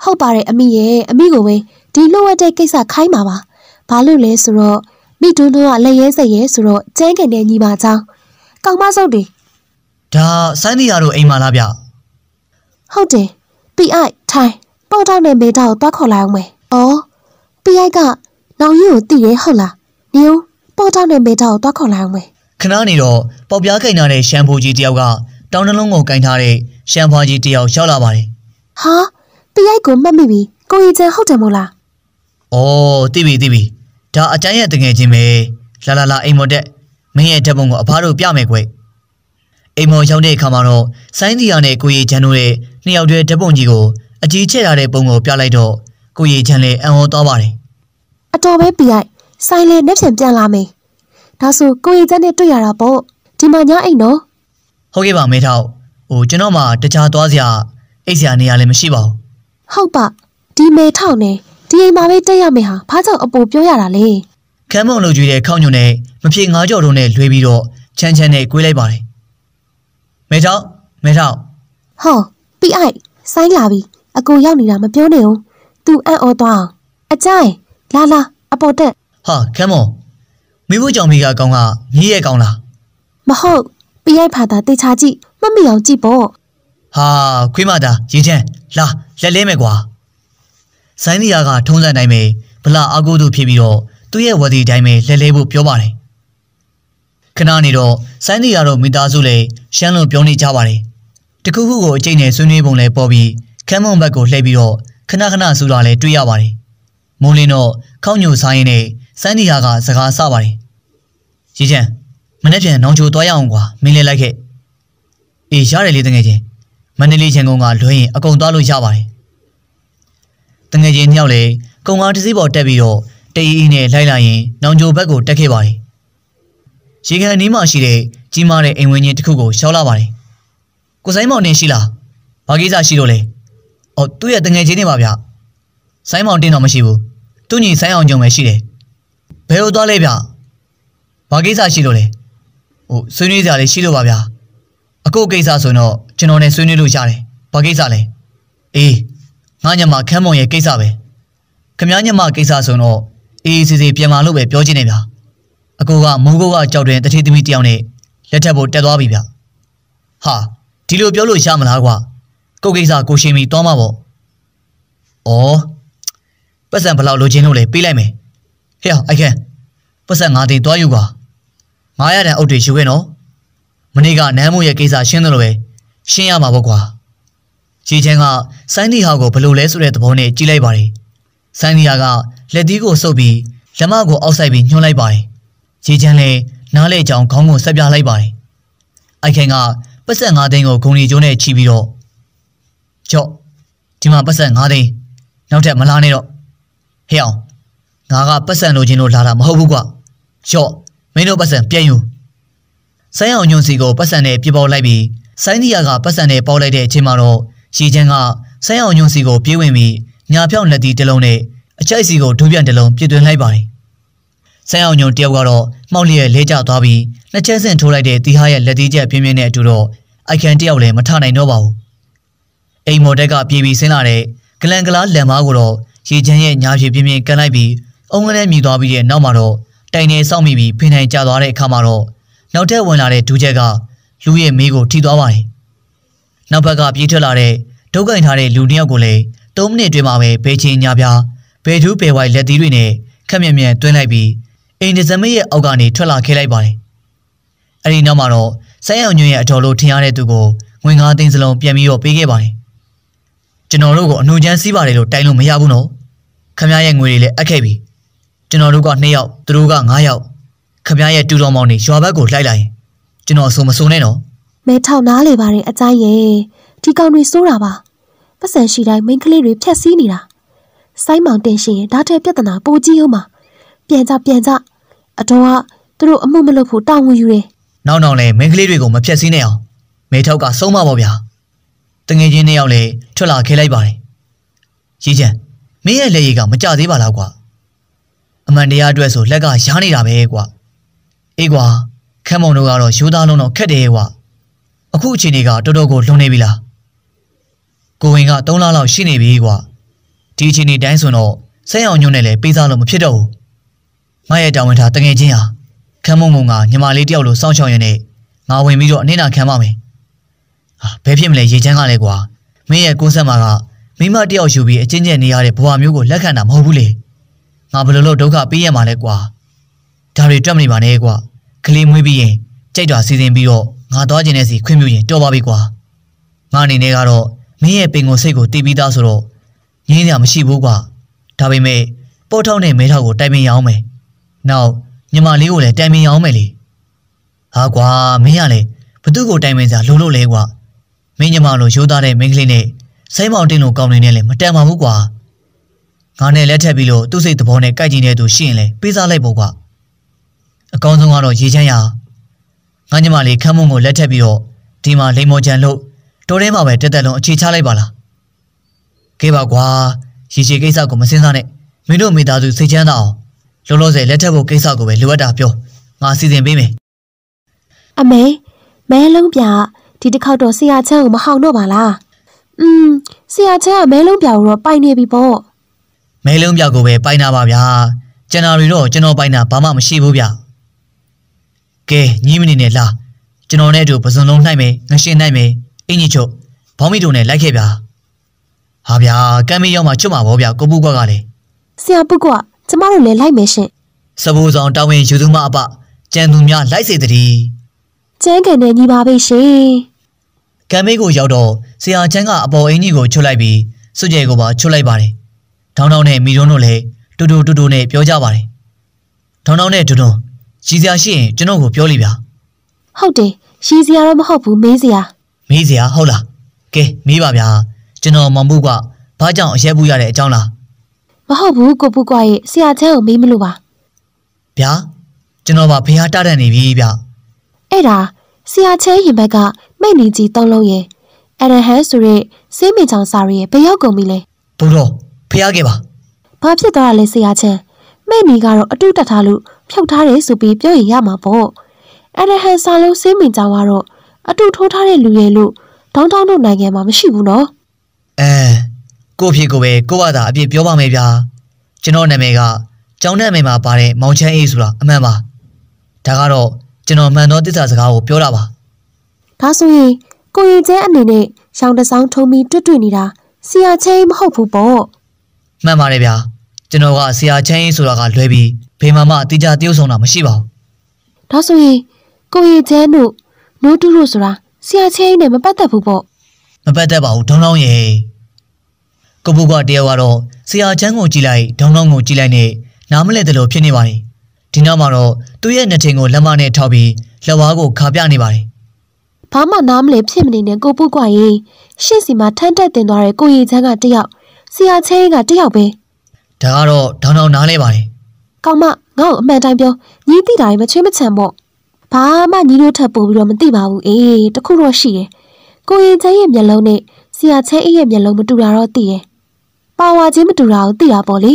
B: ဟုတ်ပါတယ်အမိရဲ့အမိကိုပဲဒီလှုပ်ဝက်တဲ့ကိစ္စခိုင်းပါပါဘာလို့လဲဆိုတော့မိတွန်းတွန်းကလက်ရဲဆက်ရဲဆိုတော့ကျန်းကန်တဲ့ညီမကြောင့်တောင်မဆုပ်တွေ
A: ဒါဆိုင်းဒီယာတို့အိမ်မှာလားဗျ
B: ဟုတ်တယ်ပီအိုက်ထိုင်ပေါ့တောက်နဲ့မေတာကိုတွားခေါ်လာအောင်မယ်ဩပီအိုက်ကနောင်ရီကိုတည်ရဲဟုတ်လားနင်ပေါ့တောက်နဲ့မေတာကိုတွားခေါ်လာအောင်မယ်
A: ခဏနေတော့ပေါက်ပြားခိုင်ထားတဲ့ရှမ်ပူကြီးတယောက်ကတောင်းနှလုံးကိုကင်ထားတဲ့ရှမ်ဖွာကြီးတယောက်ရောက်လာပါတယ်
B: ဟာပီအိုက်ကိုမှတ်မိပြီကိုရီချန်ဟုတ်တယ်မို့လား
A: ဩတိပြီတိပြီဒါအကျိုင်းရဲ့တငယ်ချင်းပဲလာလာလာအိမ်မတက်မင်းရဲ့ဓာတ်ပုံကိုအဖားတို့ပြမယ်ကွယ်အိမ်မော်ရောက်တဲ့အခါမှာတော့ဆိုင်းစီယာနဲ့ကိုရီချန်တို့ရဲ့နှစ်ယောက်တည်းဓာတ်ပုံကြီးကိုအကြီးချဲ့ထားတဲ့ပုံကိုပြလိုက်တော့ကိုရီချန်လည်းအံ့ဩသွားပါတယ်
B: အတော်ပဲပြိုက်ဆိုင်လည်းနဲ့ပြန်ပြန်လာမယ်ဒါဆိုကိုရီချန်နဲ့တွေ့ရတာပေါ့ဒီမှာညအိမ်နော်
A: ဟုတ်ကဲ့ပါမေထောက်ဟိုကျွန်တော်မှတခြားသွားစရာအိတ်စရာနေရာလည်းမရှိပါ
B: ဘူးဟုတ်ပါဒီမေထောက်နဲ့ဒီအိမ်မှာပဲတက်ရမယ်ဟာဘာကြောင့်အပူပြောရတာလဲ
A: ခမ်းမုံလို့ကြွေးတဲ့ခေါင်းညွန့်နဲ့ဖြေငါကြော်ထုံနဲ့လွှဲပြီးတော့ချမ်းချမ်းနဲ့ကွေးလိုက်ပါတယ်မဲထောက်မဲထောက်
B: ဟောပြီးအိုက်ဆိုင်းလာပြီအကူရောက်နေတာမပြောနဲ့ဦးသူအံ့ဩသွားအောင်အကြိုင်လာလာအပေါ်တက်ဟာကဲမော်
A: မိဖို့ကြောင့်မိကကောင်းကမြည်ရဲ့ကောင်းလား
B: မဟုတ်ပြရိုက်ဖာသာတေချာကြည့်မမေ့အောင်ကြည့်ပေါ့ဟာခွေး
A: မသာရေချမ်းလာလက်လဲမယ်ကွာဆိုင်းလီယာကထုံးစံတိုင်းပဲဗလာအာကိုတို့ဖြစ်ပြီးတော့သူ့ရဲ့ဝတီတိုင်းပဲလက်လဲဖို့ပြောပါတယ်ခဏနေတော့ဆိုင်းတီရတော့မိသားစုလည်းရှမ်းလို့ပြောနေကြပါတယ်တခုခုကိုအကျိတ်နဲ့ဆွေးနွေးပုံလည်းပေါ်ပြီးခမ်းမုံဘက်ကိုလှည့်ပြီးတော့ခဏခဏဆူလာလည်းတွေ့ရပါတယ်မုံလင်းတော့ခေါညိုဆိုင်ရင်နဲ့ဆိုင်းတီရကစကားဆပါတယ်ရေချမ်းမနေ့ပြန်နောင်ချိုသွားရအောင်ကွာမင်းလည်းလိုက်ခဲ့အေးရတယ်လေတကယ်ချင်းမန္တလေးချန်ကုန်းကလွှဲရင် အကုန်သွားလို့ရပါတယ်တငယ်ချင်းမြောက်လေကုံကားတစ်စီးပေါ်တက်ပြီးတော့တအေးအေးနဲ့လိုက်လာရင်နောင်ကျိုဘက်ကိုတက်ခဲ့ပါတယ်ရေကန်အနီးမှာရှိတဲ့ကြီးမားတဲ့အိမ်ဝင်ချင်းတစ်ခုကိုရှောက်လာပါတယ်။ကိုဆိုင်မောင်တင်ရှိလား။ဘာကိစ္စရှိတော့လဲ။အော်သူ့ရဲ့တငယ်ချင်းတွေပါဗျ။ဆိုင်မောင်တင်တော့မရှိဘူး။သူ့ညီဆိုင်အောင်ကြုံပဲရှိတယ်။ဘယ်လိုသွားလဲဗျ။ဘာကိစ္စရှိတော့လဲ။ဟိုဆွေးနွေးစရာလေးရှိလို့ပါဗျာ။အခုကိစ္စဆိုတော့ကျွန်တော်နဲ့ဆွေးနွေးလို့ရတယ်။ဘာကိစ္စလဲ။အေးငါညမခမ်းမောင်ရဲ့ကိစ္စပဲ။ခမည်းညမကိစ္စဆိုတော့အေးအေးဆေးဆေးပြန်လာလို့ပဲပြောချင်နေဗျာ။အကိုကမိုးကိုကအကြောက်တွင်တထေသမီးတယောက်နဲ့လက်ထပ်ဖို့တက်သွားပြီဗျဟာဒီလိုပြောလို့ရမလားကွာကိုကိစ္စကိုရှင်မီသွားမှာပေါ့ဩပတ်စံဘလောက်လိုချင်လို့လဲပေးလိုက်မယ်ဟဲ့အိုက်ခဲပတ်စံငါတင်သွားယူကွာငါရတဲ့အုပ်တွေယူခဲ့နော်မနေ့ကနမ်းမို့ရဲ့ကိစ္စရှင်းတယ်လို့ပဲရှင်းရမှာပေါ့ကွာခြေချင်းကဆိုင်းဒီဟာကိုဘလို့လဲဆိုတဲ့သဘောနဲ့ကြည့်လိုက်ပါတယ်ဆိုင်းဒီဟာကလက်သီးကိုဆုပ်ပြီးလက်မကိုအောက်ဆိုင်ပြီးညှို့လိုက်ပါတယ်ရေချမ်းလဲနားလဲကြောင်ခေါင်းကိုဆက်ပြလိုက်ပါတယ်။အိုက်ခိုင်ကပတ်ဆက်၅သိန်းကိုဂုံရီကျိုးနဲ့ချီပြီးတော့ကြော့ဒီမှာပတ်ဆက်၅သိန်းနောက်ထပ်မလာနဲ့တော့ဟဲ့အောင်ငါကပတ်ဆက်လိုချင်လို့လာတာမဟုတ်ဘူးကွာကြော့မင်းတို့ပတ်ဆက်ပြန်ယူဆိုင်းအောင်ညွန်စီကိုပတ်ဆက်နဲ့ပြပောက်လိုက်ပြီးဆိုင်းဒီယာကပတ်ဆက်နဲ့ပေါက်လိုက်တဲ့အချိန်မှာတော့ရေချမ်းကဆိုင်းအောင်ညွန်စီကိုပြေးဝင်ပြီးညာဖြောင်းလက်တီတစ်လုံးနဲ့အချိုက်စီကိုဒုပြန်တစ်လုံးပြစ်သွင်းလိုက်ပါတယ်ဆန်းအောင်ညုံတယောက်ကတော့မှောက်လျက်လဲကျသွားပြီးနှစ်ချက်ဆင့်ထိုးလိုက်တဲ့တီဟာရဲ့လက်သီးချက်ပြင်းပြင်းနဲ့အတူတော့အိုက်ခန်တယောက်လည်းမထနိုင်တော့ပါဘူးအိမ်မော်တက်ကပြေးပြီးဆင်းလာတဲ့ဂလန်ဂလားလန်မားကိုတော့ရေချမ်းရဲ့ညာဖြည်ပြင်းပြင်းကန်လိုက်ပြီးအုံငနဲ့မြည်သွားပြီးတဲ့နောက်မှာတော့တိုင်နေစောင့်မိပြီးဖင်ထိုင်ကျသွားတဲ့အခါမှာတော့နောက်ထပ်ဝင်လာတဲ့ဒူးချက်ကလူရဲ့မေးကိုထိသွားပါတယ်နောက်ဘက်ကပြေးထွက်လာတဲ့ဒုက္ကင်ထားတဲ့လူတစ်ယောက်ကိုလည်း၃မိနစ်တွင်းမှာပဲဘေးချင်းညာပြားဘဲထူးဘဲဝိုင်လက်သီးတွေနဲ့ခက်မြက်မြက်တွင်းလိုက်ပြီးအင်ဒီဇမိတ်ရဲ့အောက်ကနေထွက်လာခဲ့လိုက်ပါတယ်။အဲဒီနောက်မှာတော့ဆိုင်အောင်ညွန့်ရဲ့အတော်လို့ထင်ရတဲ့သူကိုငွေငါးသိန်းစလုံးပြန်ပြီးတော့ပေးခဲ့ပါတယ်။ကျွန်တော်တို့ကိုအနှူချမ်းစီးပါတယ်လို့တိုင်လို့မရဘူးနော်။ခမရရဲ့ငွေတွေလည်းအပ်ခဲ့ပြီ။ကျွန်တော်တို့က2ယောက်သူတို့က9ယောက်ခမရရဲ့တူတော်မောင်တွေရွာဘက်ကိုလိုက်လာရင်ကျွန်တော်အဆုံမဆုံနဲ့နော်
B: ။မဲထောက်နားလေပါတယ်အကျိုင်းရဲ့ဒီကောင်တွေစိုးတာပါ။ပတ်စံရှိတိုင်းမိန်းကလေးတွေဖြက်စီးနေတာ။စိုင်းမောင်တင်ရှင်ဒါထက်ပြဿနာပိုကြီးအောင်ပါ။ပြန်ကြပြန်ကြအတော်ကသူတို့အမှုမလုပ်ဖို့တာဝန်ယူတယ်
A: နောက်နောက်လဲမင်းကလေးတွေကိုမဖြက်စင်းနဲ့အောင်မေထောက်ကဆုံးမပါဗျာတငယ်ချင်းနှစ်ယောက်လည်းထွက်လာခဲလိုက်ပါတယ်ရေချံမင်းရဲ့လက်ရည်ကမကြသေးပါလားကွာအမှန်တရားအတွက်ဆို လက်ကရှားနေတာပဲကွာအေးကွာခမ်းမောင်တို့ကတော့ရိုးသားလုံးတော့ခက်တယ်ကွာအခုအချိန်တွေကတော်တော်ကိုလုံနေပြီလားကိုဝင်က3လလောက်ရှိနေပြီကွာဒီအချိန်တိုင်းဆိုတော့ဆက်အောင်ညွန့်နဲ့လည်းပေးစားလို့မဖြစ်တော့ဘူးငါရဲ့တာဝန်ထားတငယ်ချင်းဟာခမ်းမုံမုံကညီမလေးတယောက်လိုစောင့်ရှောက်ရင်းနဲ့ငါဝင်ပြီးတော့အနှင်းနာခံပါမယ်။ဟာဘယ်ဖြစ်မလဲရေချမ်းကလည်းကွာမင်းရဲ့ကိုယ်ဆက်မှာကမိမတယောက်ယူပြီးအချင်းချင်းနေရတဲ့ဘဝမျိုးကိုလက်ခံတာမဟုတ်ဘူးလေ။ငါဘယ်လိုလုပ်ဒုက္ခပေးရမှာလဲကွာ။ဒါတွေတွက်မနေပါနဲ့ကွာ။ကလေးမွေးပြီးရင်ကြိုက်တာစီစဉ်ပြီးတော့ငါသွားကျင်တဲ့စီခွင့်ပြုရင်တော်ပါပြီကွာ။ငါအနေနဲ့ကတော့မင်းရဲ့ပင်ကိုစိတ်ကိုတီးပြီးသားဆိုတော့ငြင်းရမရှိဘူးကွာ။ဒါပေမဲ့ပေါ်ထောက်နဲ့မဲထောက်ကိုတိုင်ပင်ရအောင်မယ်။နောက်ညီမလေးကိုလည်းတိုင်ပင်ရအောင်မယ်လေဟာကွာမင်းကလည်းဘသူ့ကိုတိုင်ပင်စရာလိုလို့လဲကွာမင်းညီမလိုရိုးသားတဲ့မိန်းကလေးနဲ့စိတ်မောင်တင်လို့ကောင်းနေတယ်လေမတန်ပါဘူးကွာငါနဲ့လက်ထပ်ပြီးလို့သူ့စိတ်သဘောနဲ့ကြိုက်ကျင်တဲ့သူရှိရင်လေပေးစားလိုက်ပေါ့ကွာအကောင်းဆုံးကတော့ရေချမ်းရငါညီမလေးခမ်းမုံကိုလက်ထပ်ပြီးတော့ဒီမှာလိမ္မော်ချန်လို့တော်ထဲမှာပဲတက်တက်လုံးအခြေချလိုက်ပါလားကဲပါကွာရေချေကိစ္စကိုမစင်းစားနဲ့မင်းတို့မိသားစုစိတ်ချမ်းသာအောင်လောလောဆယ်လက်ထပ်ဖို့ကိစ္စကိုပဲလိုအပ်တာပြောငါစီစဉ်ပေးမယ်
B: အမေမဲလုံးပြဒီတစ်ခေါက်တော့ဆရာချမ်းကိုမဟောင်တော့ပါလားอืมဆရာချမ်းကမဲလုံးပြကိုတော့ပိုင်နေပြီပေါ့
A: မဲလုံးပြကိုပဲပိုင်တာပါဗျာကျွန်တော်တွေတော့ကျွန်တော်ပိုင်တာဘာမှမရှိဘူးဗျာကဲညီမနေနဲ့လားကျွန်တော်နဲ့အတူပဇွန်လုံးနိုင်မယ်ငရှင်နိုင်မယ်အင်ကြီးချုပ်ဘောင်းမီတို့နဲ့လိုက်ခဲ့ဗျာဟာဗျာကမ်းမေးရောက်မှချွတ်မှာဗောဗျာကိုပုကွက်ကလည်း
B: ဆရာပုကွက်ကျမတို့လည်းလိုက်မယ်ရှင်
A: စဘိုးဆောင်တာဝန်ယူသူမအပကြံသူများလိုက်စေတည်းကျန်းကန်နဲ့ညီပါပဲရှင်ကံမေးကိုရောက်တော့ဆရာချန်းကအပေါ်အင်းကြီးကိုချွတ်လိုက်ပြီးစွကြဲကိုပါချွတ်လိုက်ပါတယ်ဒေါင်းဒေါင်းနဲ့မိတွန်းတို့လည်းတူတူတူတူနဲ့ပြောကြပါတယ်ဒေါင်းဒေါင်းနဲ့တူတူရည်စရာရှိရင်ကျွန်တော်ကိုပြောလိဗျာ
B: ဟုတ်တယ်ရည်စရာတော့မဟုတ်ဘူးမေးစရာ
A: မေးစရာဟုတ်လားကဲမေးပါဗျာကျွန်တော်မောင်ဘူးကဘာကြောင့်အရက်ပူရတဲ့အကြောင်းလား
B: မဟုတ်ဘူးကိုပုကွာရဲ့ဆရာချမ်းကိုမေးမလို့ပါ
A: ဗျာကျွန်တော်ပါဖះတတတ်နေပြီဗျ
B: အဲ့ဒါဆရာချမ်းရင်ဘက်ကမိတ်နေကြီးသုံးလုံးရဲ့အရဟံဆိုရဲစေးမိချောင်စာရီရဲ့ဘယောက်ကုန်ပြီလေ
A: ဘုရောဖះခဲ့ပါ
B: ဘာဖြစ်သွားတာလဲဆရာချမ်းမိတ်နေကတော့အတုတက်ထားလို့ဖြုတ်ထားတယ်ဆိုပြီးပြောရင်ရမှာပေါ့အရဟံစာလုံးစေးမိချောင်ကတော့အတုထိုးထားတဲ့လူရဲ့လို့ဒေါင်းတောင်းတို့နိုင်ငံမှာမရှိဘူးနော်အ
A: ဲကိုဖြေကိုပဲကိုဘာသာအပြစ်ပြောပါမယ်ဗျာကျွန်တော်နာမည်ကကျောင်းနာမည်မှာပါတဲ့မောင်ချမ်းအေးဆိုတာအမှန်ပါဒါကတော့ကျွန်တော်မှန်သောတစ္ဆာစကားကိုပြောတာပါ
B: ဒါဆိုရင်ကိုရင်ကျဲအနေနဲ့ရှောင်းတဆောင်းထုံပြီးတွတ်တွတ်နေတာဆရာချင်းမဟုတ်ဘူးပေါ့
A: မှန်ပါတယ်ဗျာကျွန်တော်ကဆရာချင်းဆိုတာက လွဲပြီးဘေမာမအတိအကျတရုပ်ဆောင်တာမရှိပါဘူ
B: းဒါဆိုရင်ကိုရီကျဲတို့နိုးတူတို့ဆိုတာဆရာချင်းနဲ့မပတ်သက်ဘူးပေါ့
A: မပတ်သက်ပါဘူးဒေါင်းလောင်းရဲ့ကိုဘုကတယောက်ကတော့ဆရာချမ်းကိုကြည့်လိုက်ဒေါင်းဒေါင်းကိုကြည့်လိုက်နဲ့နားမလဲတယ်လို့ဖြစ်နေပါတယ်ဒီနောက်မှာတော့သူ့ရဲ့နှစ်ထင်ကိုလက်မနဲ့ထောက်ပြီးလက်ဝါးကိုခါပြနေပါတယ်
B: ဘာမှနားမလဲဖြစ်မနေနဲ့ကိုပုကွာရင်ရှင့်စီမှာထန်းတက်တင်သွားတဲ့ကိုရီချမ်းကတယောက်ဆရာချဲကတယောက်ပဲ
A: ဒါကတော့ဒေါင်းဒေါင်းနားလဲပါတယ်
B: ကောင်းမငါ့ကိုအမှန်တိုင်းပြောညီတိတာရင်မချွေးမချံပေါ့ဘာမှညီတို့ထပ်ပို့ပြီးတော့မသိပါဘူးအေးတခုတော့ရှိတယ်ကိုရီချဲရဲ့မျက်လုံးနဲ့ဆရာချဲရဲ့မျက်လုံးမတူတာတော့သိတယ်ပါဝါချင်းမတူတာကိုသိတာပေါ့လေ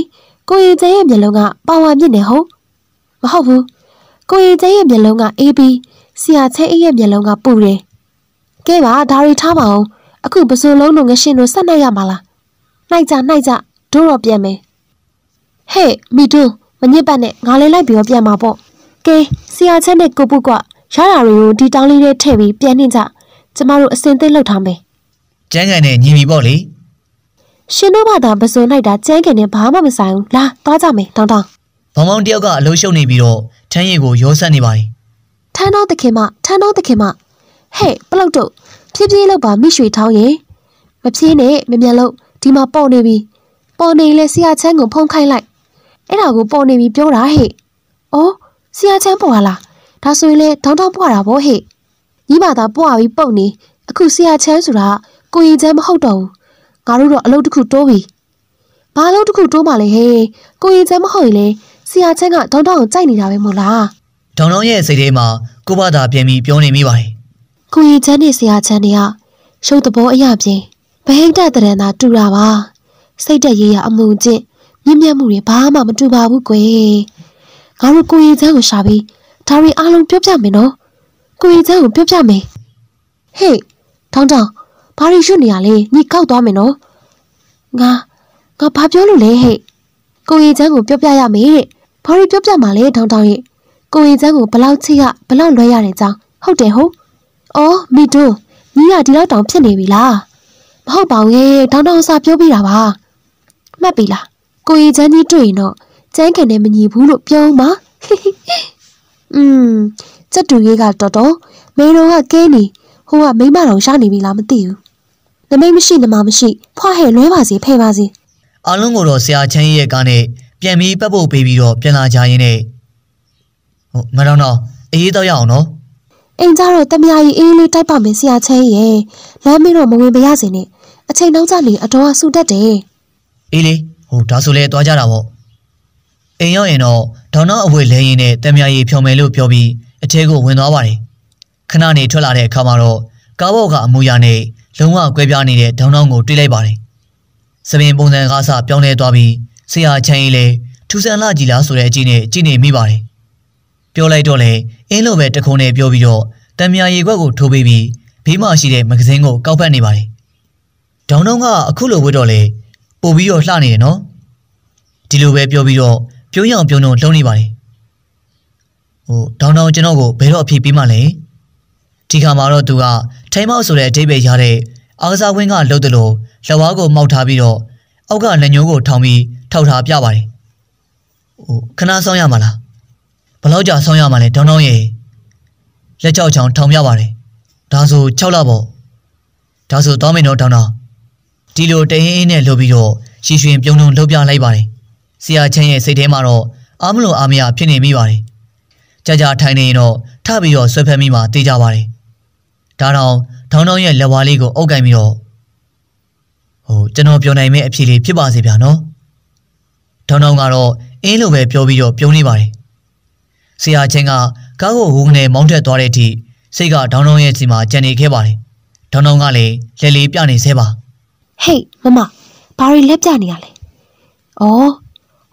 B: ကိုရင်ကျဲရဲ့မျက်လုံးကပါဝါမြင့်နေဟုတ်မဟုတ်ဘူးကိုရင်ကျဲရဲ့မျက်လုံးကအေးပြီးဆရာချဲအေးရဲ့မျက်လုံးကပူတယ်ကဲပါဒါရီထားပါအောင်အခုပစိုးလုံးတို့ငရှင်တို့ဆက်နိုင်ရမှာလားနိုင်ကြနိုင်ကြတို့တော့ပြန်မယ်ဟဲ့မီတူမညစ်ပတ်နဲ့ငါလည်းလိုက်ပြီးတော့ပြန်မှာပေါ့ကဲဆရာချက်နဲ့ကိုပုကရတာတွေကိုဒီတောင်းလေးထဲထည့်ပြီးပြန်နှင်ကြကျမတို့အစင်သိမ့်လောက်ထားမယ်
A: ကျန်းကန်နဲ့ညီမီပေါ့လေ
B: ရှင်တို့ဘာသာပစုံလိုက်တာကျဲခင်နဲ့ဘာမှမဆိုင်ဘူးလာသွားကြမယ်တောင်းတောင်း
A: မောင်မောင်တယောက်ကအလုံးရှုပ်နေပြီးတော့ထန်းရည်ကိုရောဆက်နေပါပြီ
B: ထန်းတော်သခင်မထန်းတော်သခင်မဟဲ့ပလောက်တုတ်ဖြည်းဖြည်းလောက်ပါမိရွှေထောင်းရင်မဖြည်းနဲ့မမြန်လို့ဒီမှာပေါ်နေပြီပေါ်နေလေဆရာချမ်းကိုဖုံးခိုင်းလိုက်အဲ့ဒါကိုပေါ်နေပြီပြောတာဟဲ့အော်ဆရာချမ်းပေါ်လာဒါဆိုရင်လေတောင်းတောင်းပွားတာဗောဟဲ့ညီမသာပွားပြီးပုတ်နေအခုဆရာချမ်းဆိုတာကိုရင်ချမ်းမဟုတ်တော့ဘူးငါတို့တော့အလုပ်တစ်ခုတိုးပြီ။ဘာအလုပ်တစ်ခုတိုးမှလဲဟဲ့။ကိုရင်ချမ်းမဟုတ်ရင်လေဆရာချမ်းကဒေါက်တာကိုကြိုက်နေတာပဲမို့လား
A: ။ဒေါက်တာရဲ့စိတ်ထဲမှာကိုဘသာပြန်ပြီးပြောနေမိပါတယ်
B: ။ကိုရင်ချမ်းနဲ့ဆရာချမ်းတွေကရှုပ်သဘောအရာပြင်ဗဟိတတရဏသာတူတာပါ။စိတ်တက်ရေးရအမှုကျင့်မြင့်မြတ်မှုတွေဘာမှမတူပါဘူးကွယ်။ငါတို့ကိုရင်ချမ်းကိုရှာပြီးဒါရီအားလုံးပြောပြမယ်နော်။ကိုရင်ချမ်းကိုပြောပြမယ်။ဟေ့ထောင်းထောင်းဘာတွေရွတ်နေရလဲညီကောက်သွားမယ်နော်ငါငါဘာပြောလို့လဲဟဲ့ကိုရီချမ်းကိုပြောပြရမေးတဲ့ဘာတွေပြောပြမှာလဲထောင်ထောင်ရဲ့ကိုရီချမ်းကိုဘလောက်ချစ်ရဘလောက်လွဲရတဲ့ကြောင်းဟုတ်တယ်ဟုတ်အော်မီတွန်းညီကဒီလောက်တောင်ဖြစ်နေပြီလားမဟုတ်ပါဘူးဟဲ့ထောင်ထောင်စာပြောပြတာပါမှတ်ပြီလားကိုရီချမ်းကြီးတွေ့ရင်တော့ကျန်းခင်နဲ့မညီဘူးလို့ပြောမှာอืมစက်တူကြီးကတော်တော်မေတော်ကကဲနေဟိုကမိမတော်ရှာနေပြီလားမသိဘူးနမိတ်မရှိနမမရှိ ဖွားဟဲ့လွဲပါစေဖဲ့ပါစေ
A: အားလုံးကိုတော့ဆရာချမ်းရဲ့ကားနဲ့ပြန်ပြီးပတ်ဖို့ပေးပြီးတော့ပြန်လာကြရင်းနဲ့ဟုတ်မတော်တော့အေးတော့ရအောင်နော်
B: အိမ်ကြတော့တမယာကြီးအေးလေးတိုက်ပါမယ်ဆရာချမ်းရဲ့လမ်းမင်းတော့မဝင်ပါရစေနဲ့အချိန်နောက်ကျနေအတော်အဆူတက်တယ်
A: အေးလေးဟိုဒါဆိုလဲသွားကြတာပေါ့အိမ်ရောက်ရင်တော့ဒေါနောက်အဝေလဲရင်နဲ့တမယာကြီးဖြော်မယ်လို့ပြောပြီးအထဲကိုဝင်သွားပါတယ်ခဏနေထွက်လာတဲ့အခါမှာတော့ကားဘော့ကအမူအရာနဲ့လုံးဝကွဲပြားနေတဲ့ဒေါင်းတောင်းကိုတွေးလိုက်ပါတယ်။စပင်ပုံစံကားစပြောင်းလဲသွားပြီးဆရာချန်ကြီးလည်းထူဆန်လာကြည်လားဆိုတဲ့အကြည့်နဲ့ကြည့်နေမိပါတယ်။ပြောလိုက်တော့လေအင်းလိုပဲတခုံနဲ့ပြောပြီးတော့တံမြာရေခွက်ကိုထိုးပေးပြီးဘေးမှာရှိတဲ့မဂဇင်းကိုကောက်ဖက်နေပါတယ်။ဒေါင်းတောင်းကအခုလိုဝတ်တော့လေပို့ပြီးတော့လှနေတယ်နော်။ဒီလိုပဲပြောပြီးတော့ပြုံးရောင်ပြုံးတော့လှုံနေပါတယ်။ဟိုဒေါင်းတောင်းကျွန်တော်ကိုဘယ်တော့အဖြစ်ပေးမှလဲ။ဒီခါမှာတော့သူကထိမောက်ဆိုတဲ့အဓိပ္ပာယ်ရတဲ့အားစားဝင်းကလှုပ်တယ်လို့လက်ဝါးကိုမှောက်ထားပြီးတော့အောက်ကလက်ညှိုးကိုထောင်ပြီးထောက်ထားပြပါတယ်ဟိုခဏဆောင်ရမှာလားဘလောက်ကြာဆောင်ရမှာလဲတောင်းတောင်းရဲ့လက်ချောက်ချောင်ထောင်ပြပါတယ်ဒါဆို6လပေါ့ဒါဆိုသွားမယ်တော့တောင်းတောင်းဒီလိုတဟင်းအင်းနဲ့လှုပ်ပြီးတော့ရှည်ရွှင်ပြုံတုံလှုပ်ပြလိုက်ပါတယ်ဆရာချမ်းရဲ့စိတ်ထဲမှာတော့အားမလို့အားမရဖြစ်နေမိပါတယ်ကြာကြာထိုင်နေရင်တော့ထပြီးတော့ဆွဲဖက်မိမှတေးကြပါတယ်ဒါတော့ဒေါင်းဒေါင်းရဲ့လက်ဝါးလေးကိုအုပ်ကင်ပြီးတော့ဟိုကျွန်တော်ပြောနိုင်မယ့်အဖြေလေးဖြစ်ပါစေဗျာနော်ဒေါင်းဒေါင်းကတော့အင်းလိုပဲပြောပြီးတော့ပြုံးနေပါတယ်ဆရာချင်းကကားကိုဟူကနေမောင်းထက်သွားတဲ့အထိစိတ်ကဒေါင်းဒေါင်းရဲ့စီမှာကြံနေခဲ့ပါတယ်ဒေါင်းဒေါင်းကလည်းလက်လေးပြနေသေးပါ
B: ဟေးမမဘာတွေလက်ပြနေရလဲဩ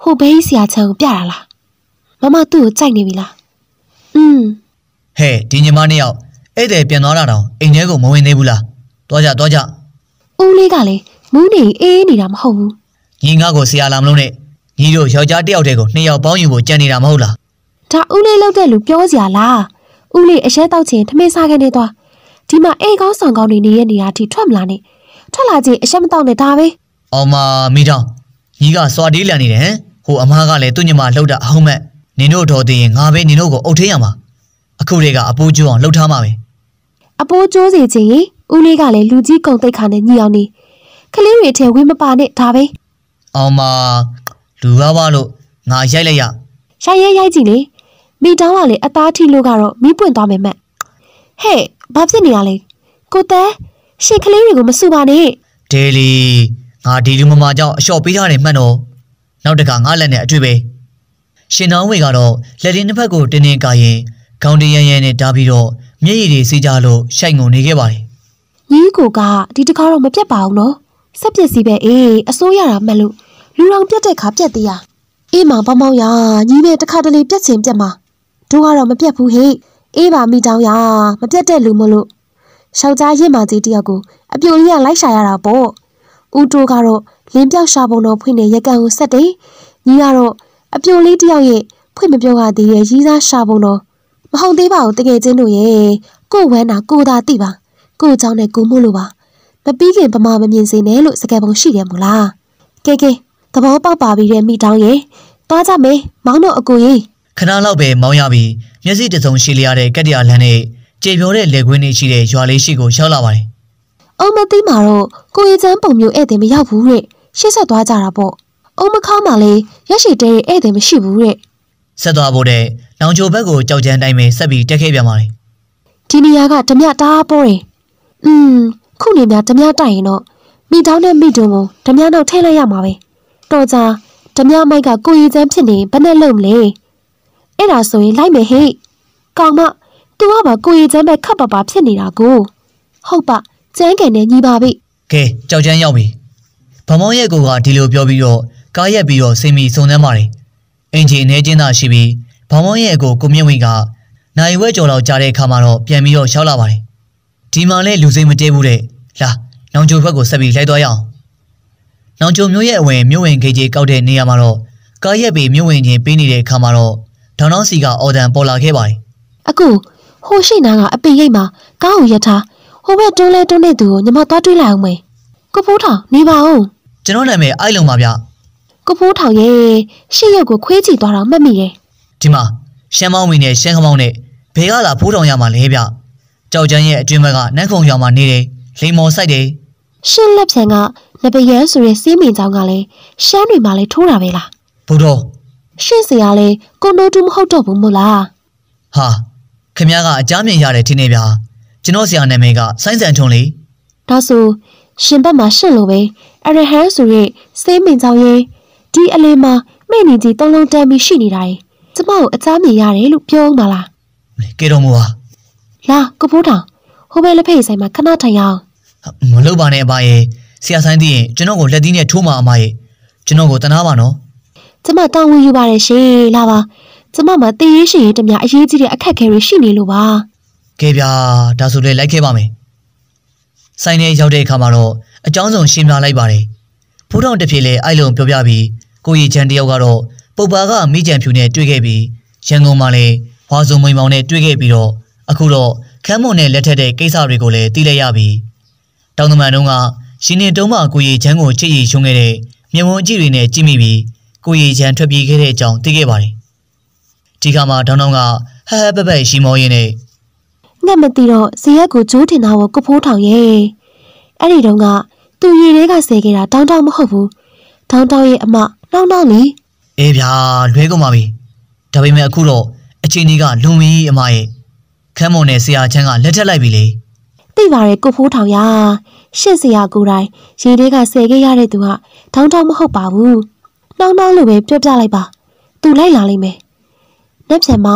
B: ဟိုဘေးဆရာချင်းကိုပြတာလားမမသူ့ကိုကြိုက်နေပြီလားอืม
A: ဟဲ့ဒီညီမနှစ်ယောက်ဧည့်သည်ပြန်သွားတာတောင်အိမ်ထဲကိုမဝင်သေးဘူးလားသွားကြသွားကြ
B: ဦးလေးကလည်းမူးနေအေးနေတာမဟုတ်ဘူး
A: ညီငါကိုဆရာလာမလို့နဲ့ညီတို့ယောက်ျားတစ်ယောက်တည်းကိုနှစ်ယောက်ပေါင်းယူဖို့ကြံနေတာမဟုတ်
B: လားဒါဦးလေးလောက်တဲ့လူပြောစရာလားဦးလေးအရက်တောက်ချင်ထမင်းစားခဲ့နေသွားဒီမှာအေးကောင်းဆောင်ကောင်းနေနေတဲ့နေရာထိထွက်မလာနဲ့ထွက်လာချင်းအရက်မတောက်နဲ့ဒါပဲအ
A: ောင်မမိတော့ညီကစွာတေးလန်နေတယ်ဟမ်ဟိုအမားကလည်းသူ့ညီမလှုပ်တာအဟုတ်မဲ့နင်တို့တော်သေးရင်ငါပဲနင်တို့ကိုအုပ်ထင်းရမှာအခုတည်းကအပူကျူအောင်လှုပ်ထားမှာပဲ
B: အပိုးကျိုးစေချင်ရင်ဦးလေးကလည်းလူကြီးကုံတိတ်ခါနဲ့ညှိအောင်နေကလေးတွေထဲဝင်းမပါနဲ့ဒါပဲအောင်မ
A: လူကားပါလို့ငါရိုက်လိုက်
B: ရရိုက်ရဲရိုက်ကြည့်လေမိတောင်းကလည်းအသားထိလို့ကတော့မီးပွင့်သွားမယ်မက်ဟဲ့ဘာဖြစ်နေရလဲကိုတဲရှင်ကလေးတွေကိုမစုပါနဲ့
A: ဒေးလီငါဒီလူမမကြောင့်အလျှော့ပေးထားတယ်မှတ်တော့နောက်တကငါလက်နဲ့အတွေ့ပဲရှင်နောင်းဝေကတော့လက်ရင်းတစ်ဖက်ကိုတင်းတင်းကာရင်ခေါင်းတရရရနဲ့တားပြီးတော့မျက်ရည်တွေစီးကြလို့ရှိုက်ငုံနေခဲ့ပါတယ်
B: ညီကိုကဒီတကားတော့မပြတ်ပါဘူးနော်စက်ပစ္စည်းပဲအေးအစိုးရတာမှတ်လို့လူတော်ပြတ်တဲ့ခါပြတ်သေးရအေးမပေါင်းပေါင်းရညီပဲတခါတလေပြတ်ချင်ပြတ်မှာတို့ကတော့မပြတ်ဘူးဟဲ့အေးပါမိတောင်းရမပြတ်တဲ့လူမလို့ရှောက်ကြားရင့်မာကြီးတယောက်ကိုအပြိုလေးကလိုက်ရှာရတာပေါ့ဦးတိုးကတော့လင်းပြောက်ရှာပုံတော်ဖွင့်တဲ့ရကန်ကိုဆက်တယ်ညီကတော့အပြိုလေးတယောက်ရဲ့ဖွင့်မပြောရသေးရဲ့ရီးစားရှာပုံတော်မဟုတ်သေးပါဘူးတကယ်ချင်းတို့ရဲ့ကိုဝမ်းနာကိုသာသိပါကိုเจ้าနဲ့ကိုမို့လို့ပါမပြီးခင်ပမာမမြင်စေနဲ့လို့စကပုံရှိတယ်မို့လားကဲကဲသဘောပေါက်ပါပြီတဲ့မိတောင်းရေသွားကြမယ်မောင်တို့အကိုကြီး
A: ခဏလောက်ပဲမောင်းရပြီးမျက်စိတစုံရှိလျတဲ့ကက်တရာလန်းနဲ့ကြေပြောတဲ့လက်ခွင်းလေးရှိတဲ့ရွာလေးရှိကိုရောက်လာပါတယ်
B: အုံမသိမှာတော့ကိုရီချမ်းပုံမျိုးဧည့်သည်မရောက်ဘူးတဲ့ရှေ့ဆက်သွားကြတာပေါ့အုံမခါမှာလေရက်ရှိတဲဧည့်သည်မရှိဘူးတဲ့ဆက်
A: သွားဖို့တဲ့။ရောင်ချိုဘက်ကိုကြောက်ကြမ်းတိုင်းပဲဆက်ပြီးတက်ခဲ့ပြန်ပါတယ်
B: ။ဒီနေရာကဓမြတားပေါ်တယ်။อืมခုနေများဓမြတိုက်ရင်တော့မိသားနဲ့မိတုံကိုဓမြနောက်ထည့်လိုက်ရမှာပဲ။တော်ကြာဓမြမိုက်ကကိုရီချမ်းဖြစ်နေဘယ်နဲ့လုံမလဲ။အဲ့ဒါဆိုရင်လိုက်မယ်ဟဲ့။ကောင်မ तू ကပါကိုရီချမ်းပဲခပ်ပါပါဖြစ်နေတာကို။ဟုတ်ပါကျန်းကန်နဲ့ညီပါပြီ
A: ။ကဲကြောက်ကြမ်းရောက်ပြီ။ဗမောင်းရဲ့ကိုကဒီလိုပြောပြီးတော့ကားရက်ပြီးတော့စင်မီစုံစမ်းပါတယ်။အင်ဂျင်နှဲချင်းသာရှိပြီး။ဘောင်မောင်ရဲ့အကိုကိုမြင့်ဝင်းကနိုင်ဝဲကြော်လောက်ကြားတဲ့အခါမှာတော့ပြန်ပြီးတော့ရှောက်လာပါတယ်။ဒီမှာလဲလူစိမ့်မတဲဘူးတဲ့။လာနောင်ချိုဘက်ကိုဆက်ပြီးလိုက်သွားရအောင်။နောင်ချိုမျိုးရဲ့အဝင်မြို့ဝင်ခေကြီးကောက်တဲ့နေရာမှာတော့ကားရက်ပေမြို့ဝင်ချင်းပေးနေတဲ့အခါမှာတော့ဒေါန်နောင်းစီကအော်ဒန်ပေါ်လာခဲ့ပါတယ်
B: ။အကူဟိုရှိနာကအပင်ရိပ်မှာကားကိုရက်ထားဟိုဘက်တွန်းလဲတွန်းနေသူကိုညီမသွားတွေးလိုက်အောင်မေ။ကိုဖိုးထောင်နေပါဦး။ကျွန်
A: တော်နာမည်အိုက်လုံပါဗျ
B: ။ကိုဖိုးထောင်ရဲ့ရှေ့ရက်ကိုခွေးကြည့်သွားတော့မှတ်မိတယ်
A: ဒီမှာရှမ်းမောင်းမီနဲ့ရှမ်းခမောင်းနဲ့ဘယ်ကလာဖိုးတောင်ရမှာလဲဗျကြောက်ချမ်းရဲ့အတွင်းဘက်ကနန်းခုံရွာမှာနေတယ်လိမ်မော်ဆိုင်တယ်
B: ရှင်းလက်ဖြန်ကနပရန်ဆိုတဲ့စီးမင်ကြောင်ကလည်းရှမ်းတွေမှာလည်းထိုးတာပဲလားဘုတော်ရှင်းစရာလဲကိုနိုတူမဟုတ်တော့ဘူးမို့လား
A: ဟာခမ ्या ကအကြမ်းမြင်ရတယ်ထင်နေဗျာကျွန်တော်ဆရာနာမည်ကစိုင်းစံထွန်းလေ
B: ဒါဆိုရှင်ဘက်မှာရှင့်လိုပဲအရဟန်ဆိုရဲစေးမင်ကြောင့်ရင်ဒီအလေးမှာမဲ့နေကြီးတုံးလုံးတန်းပြီးရှိနေတာ ਈ ကျမကိုအချားမြင်ရတယ်လို့ပြောအောင်ပါလားကေတော်မူပါလာကပိုးထောင်ဟိုဘက်လက်ဖက်ဆိုင်မှာခဏထိုင်ရအောင်
A: မလုပ်ပါနဲ့အမရဲ့ဆရာဆိုင်သိရင်ကျွန်တော်ကိုလက်သီးနဲ့ထိုးမှာအမရဲ့ကျွန်တော်ကိုတနာပါနော်
B: ကျမတောင်းဝင်ယူပါတယ်ရှင်လာပါကျမမှာတည်ရရှင်ရေးတမအရေးကြီးတဲ့အခက်အခဲတွေရှိနေလို့ပါ
A: ကဲဗျာဒါဆိုလေလိုက်ခဲ့ပါမယ်ဆိုင်ထဲရောက်တဲ့အခါမှာတော့အကြောင်းစုံရှင်းပြလိုက်ပါတယ်ဖိုးထောင်တစ်ပြေလဲအိုက်လုံပြောပြပြီးကိုရီချန်တယောက်ကတော့ပုပ်ပါကမိကြံဖြူနဲ့တွေ့ခဲ့ပြီးရန်ကုန်မှာလည်းဘွားစုံမိန်မောင်နဲ့တွေ့ခဲ့ပြီးတော့အခုတော့ခမ်းမွန်နဲ့လက်ထက်တဲ့ကိစ္စတွေကိုလည်းသိလိုက်ရပြီတောင်တမန်တုံးကရှင်နေတုံးမကိုရီချမ်းကိုချစ်ရည်ရှုံးခဲ့တဲ့မြေဝန်အကြည့်တွေနဲ့ကြည့်မိပြီးကိုရီချမ်းထွက်ပြေးခဲ့တဲ့အကြောင်းသိခဲ့ပါတယ်ဒီခါမှာဒေါင်းဒေါင်းကဟဟပပရှိမောရင်နဲ့
B: ငါမသိတော့ဇေယက်ကိုကျိုးတင်တာကိုကဖိုးထောင်ရဲ့အဲ့ဒီတုန်းကသူ့ရည်တွေကဆဲခဲ့တာတောင်းတောင်းမဟုတ်ဘူးတောင်းတောင်းရဲ့အမနှောင်းနှောင်းလီ
A: အေးဗျာလွဲကုန်ပါပြီဒါပေမဲ့အခုတော့အချိန်ကြီးကလွန်ပြီအမရဲ့ခမ်းမွန်နဲ့ဆရာချမ်းကလက်ထက်လိုက်ပြီလေ
B: သိပါရဲ့ကိုဖိုးထောင်ရရှင့်ဆရာကိုတိုင်ရေတွေကဆယ်ခဲ့ရတဲ့သူကတောင်းတောင်းမဟုတ်ပါဘူးနှောင်းနှောင်းလိုပဲပြောပြလိုက်ပါ သူလိုက်လာလိမ့်မယ်နောက်ပြန်မှာ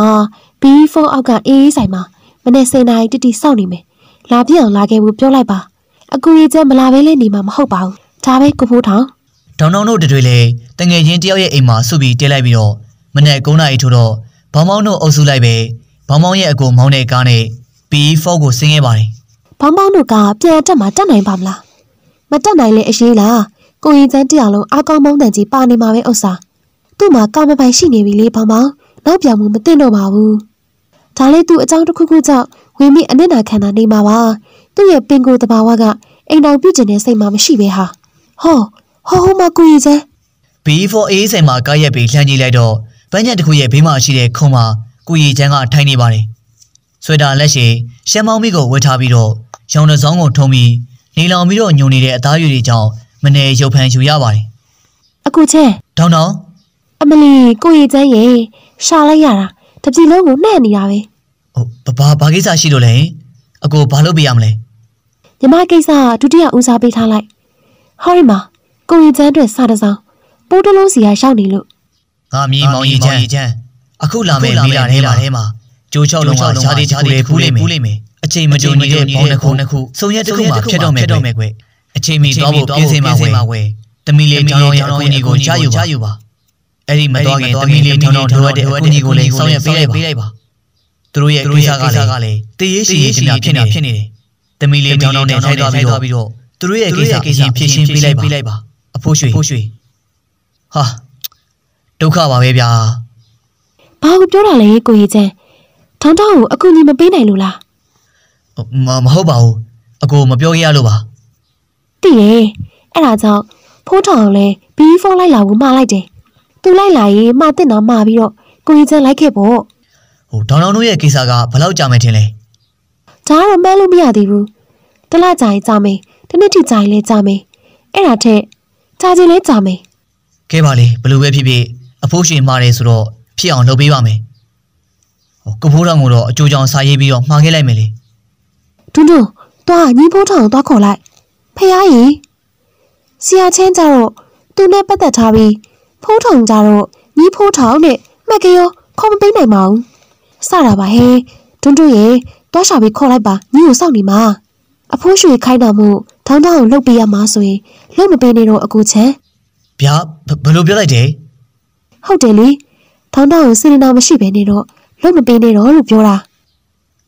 B: B4 အောက်ကအေးအေးဆိုင်မှာမနေ့စေနိုင်တတိစောင့်နေမယ်လာပြည့်အောင်လာခဲ့ဖို့ပြောလိုက်ပါအကူကြီးချက်မလာဘဲလဲနေမှာမဟုတ်ပါဘူးဒါပဲကိုဖိုးထောင်
A: ဒေါနောင်တို့တွေလည်းတငယ်ချင်းတယောက်ရဲ့အိမ်မှာစုပြီးတဲလိုက်ပြီးတော့မနေ့9နာရီထိုးတော့ဘောင်မောင်တို့အုပ်စုလိုက်ပဲဘောင်မောင်ရဲ့အကိုမောင်းတဲ့ကားနဲ့ B4 ကိုဆင်းခဲ့ပါတယ်
B: ဘောင်မောင်တို့ကပြန်တက်မှာတက်နိုင်ပါမလားမတက်နိုင်လဲအရေးလားကိုရင်စန်းတရားလုံးအကောင်မောင်းတန်ကြီးပါနေမှာပဲဥစ္စာသူ့မှာကာမပိုင်ရှိနေပြီလေဘောင်မောင်နောက်ပြောင်မှုမသိတော့ပါဘူးဒါလေးသူ့အကြောင်းတစ်ခုခုကြောင့်ဝင်းမိအနစ်နာခံတာနေမှာပါသူ့ရဲ့ပင်ကိုယ်တဘာဝကအိမ်တော်ပြုကျင်တဲ့စိတ်မှမရှိပဲဟာဟောဟိုးဟိုးမကူရီကျဲ
A: B4 A10 မှာကားရက်ပြီးလှမ်းကြည့်လိုက်တော့ဗန်းညံတစ်ခုရဲ့ဘေးမှာရှိတဲ့ခုံမှာကိုရီချန်းကထိုင်နေပါတယ်။ဆွေတာလက်ရှိရှမ်းမောင်းမိကိုဝတ်ထားပြီးတော့ရောင်တစောင်းကိုထုံပြီးနေလောင်ပြီးတော့ညုံနေတဲ့အသားရည်တွေကြောင့်မနေရုပ်ဖန်ယူရပ
B: ါတယ်။အခုချဲတောင်းတောင်းအမလီကိုရီချန်းရေရှာလိုက်ရတာတပြည်လုံးကိုနှဲ့နေတာပဲ။
A: ဟုတ်ဘာဘာကိစ္စရှိလို့လဲ။အကိုဘာလုပ်ပြရမလဲ
B: ။ညီမကိစ္စဒုတိယဦးစားပေးထားလိုက်။ဟောရီမာကိုရီချမ်းအတွက်စာတစ်စောင်ပိုးတလုံးစီကရောက်နေလို့
A: ငါမီးမောင်ရီချမ်းအခုလာမယ့်မိလာထဲမှာထဲမှာ
B: ကြိုးချောက်လုံးကရာသီချားလေးပူးလိမ့်မယ်အချိန်မကြုံနေတဲ့ဘောင်းတစ်ခုနှစ်ခုစုံရက်တစ်ခုမှာဖြတ်တော့မယ်ကွယ်
A: အချိန်မီတော့ဖို့ပြင်ဆင်ပါဝယ်တမီလေးတောင်းတောင်းအကူအညီကိုကြားယူပါအဲ့ဒီမတော်ခင်တမီလေးတောင်းတောင်းလိုအပ်တဲ့အကူအညီကိုလည်းဆောင်ရွက်ပေးလိုက်ပါပေးလိုက်ပါသူတို့ရဲ့ကိစ္စကလည်းတည်ရရှိရခြင်းဖြစ်နေဖြစ်နေတယ်တမီလေးတောင်းတောင်းနဲ့ထိုက်သွားပြီးတော့သူတို့ရဲ့ကိစ္စအရင်ဖြည့်ရှင်းပေးလိုက်ပါအဖိုးရွှေဖိုးရွှေဟာဒုက္ခပါပဲဗျာ
B: ဘာကိုပြောတာလဲကိုကြီးချန်ထောင်းထောင်းကိုအကူညီမပေးနိုင်လို့လားမမဟု
A: တ်ပါဘူးအကိုမပြောရရလို့ပါ
B: တည်ရဲ့အဲ့ဒါကြောင့်ဖိုးထောင်လည်း B4 လိုက်လာကိုမှားလိုက်တယ်သူလိုက်လာရင်မှားတင်တော့မှားပြီးတော့ကိုကြီးချန်လိုက်ခဲ့ပေါ့ဟ
A: ိုဒေါန်တော်တို့ရဲ့ကိစ္စကဘယ်လောက်ကြာမယ်ထင်လဲ
B: ဒါကတော့မှန်းလို့မရသေးဘူးတလားကြာရင်ကြာမယ်တစ်နှစ်ထိကြာရင်လည်းကြာမယ်အဲ့ဒါထက်ကြာချင်လဲကြာမယ်
A: ကဲပါလေဘလို့ပဲဖြစ်ဖြစ်အဖိုးရှင်မှားတယ်ဆိုတော့ဖြစ်အောင်လုပ်ပေးပါမယ်ဟိုကဖိုးတော်ကတော့အကျိုးကြောင့်စာရေးပြီးတော့မှားခဲ့လိုက်မယ်လေ
B: တွန်းတွန်းသွားညီဖိုးထောင်သွားခေါ်လိုက်ဖះရီဆရာချင်းကြတော့သူနဲ့ပတ်သက်ထားပြီးဖိုးထောင်ကြတော့ညီဖိုးထောင်နဲ့မှတ်ကရောခေါ်မပေးနိုင်ပါဘူးစတာပါဟဲတွန်းတွန်းရေသွားရှာပြီးခေါ်လိုက်ပါညီကိုစောင့်နေမှာအဖိုးရွှေခိုင်းတာမို့ထောင်းထောင်းကိုလှုပ်ပေးရမှာဆိုရင်လှုပ်မပေးနေတော့အကူချဲ
A: ဗျာဘယ်လိုပြောလိုက်တယ်
B: ဟုတ်တယ်လေထောင်းထောင်းကိုစေတနာမရှိဘဲနေတော့လှုပ်မပေးနေတော့လို့ပြောတာ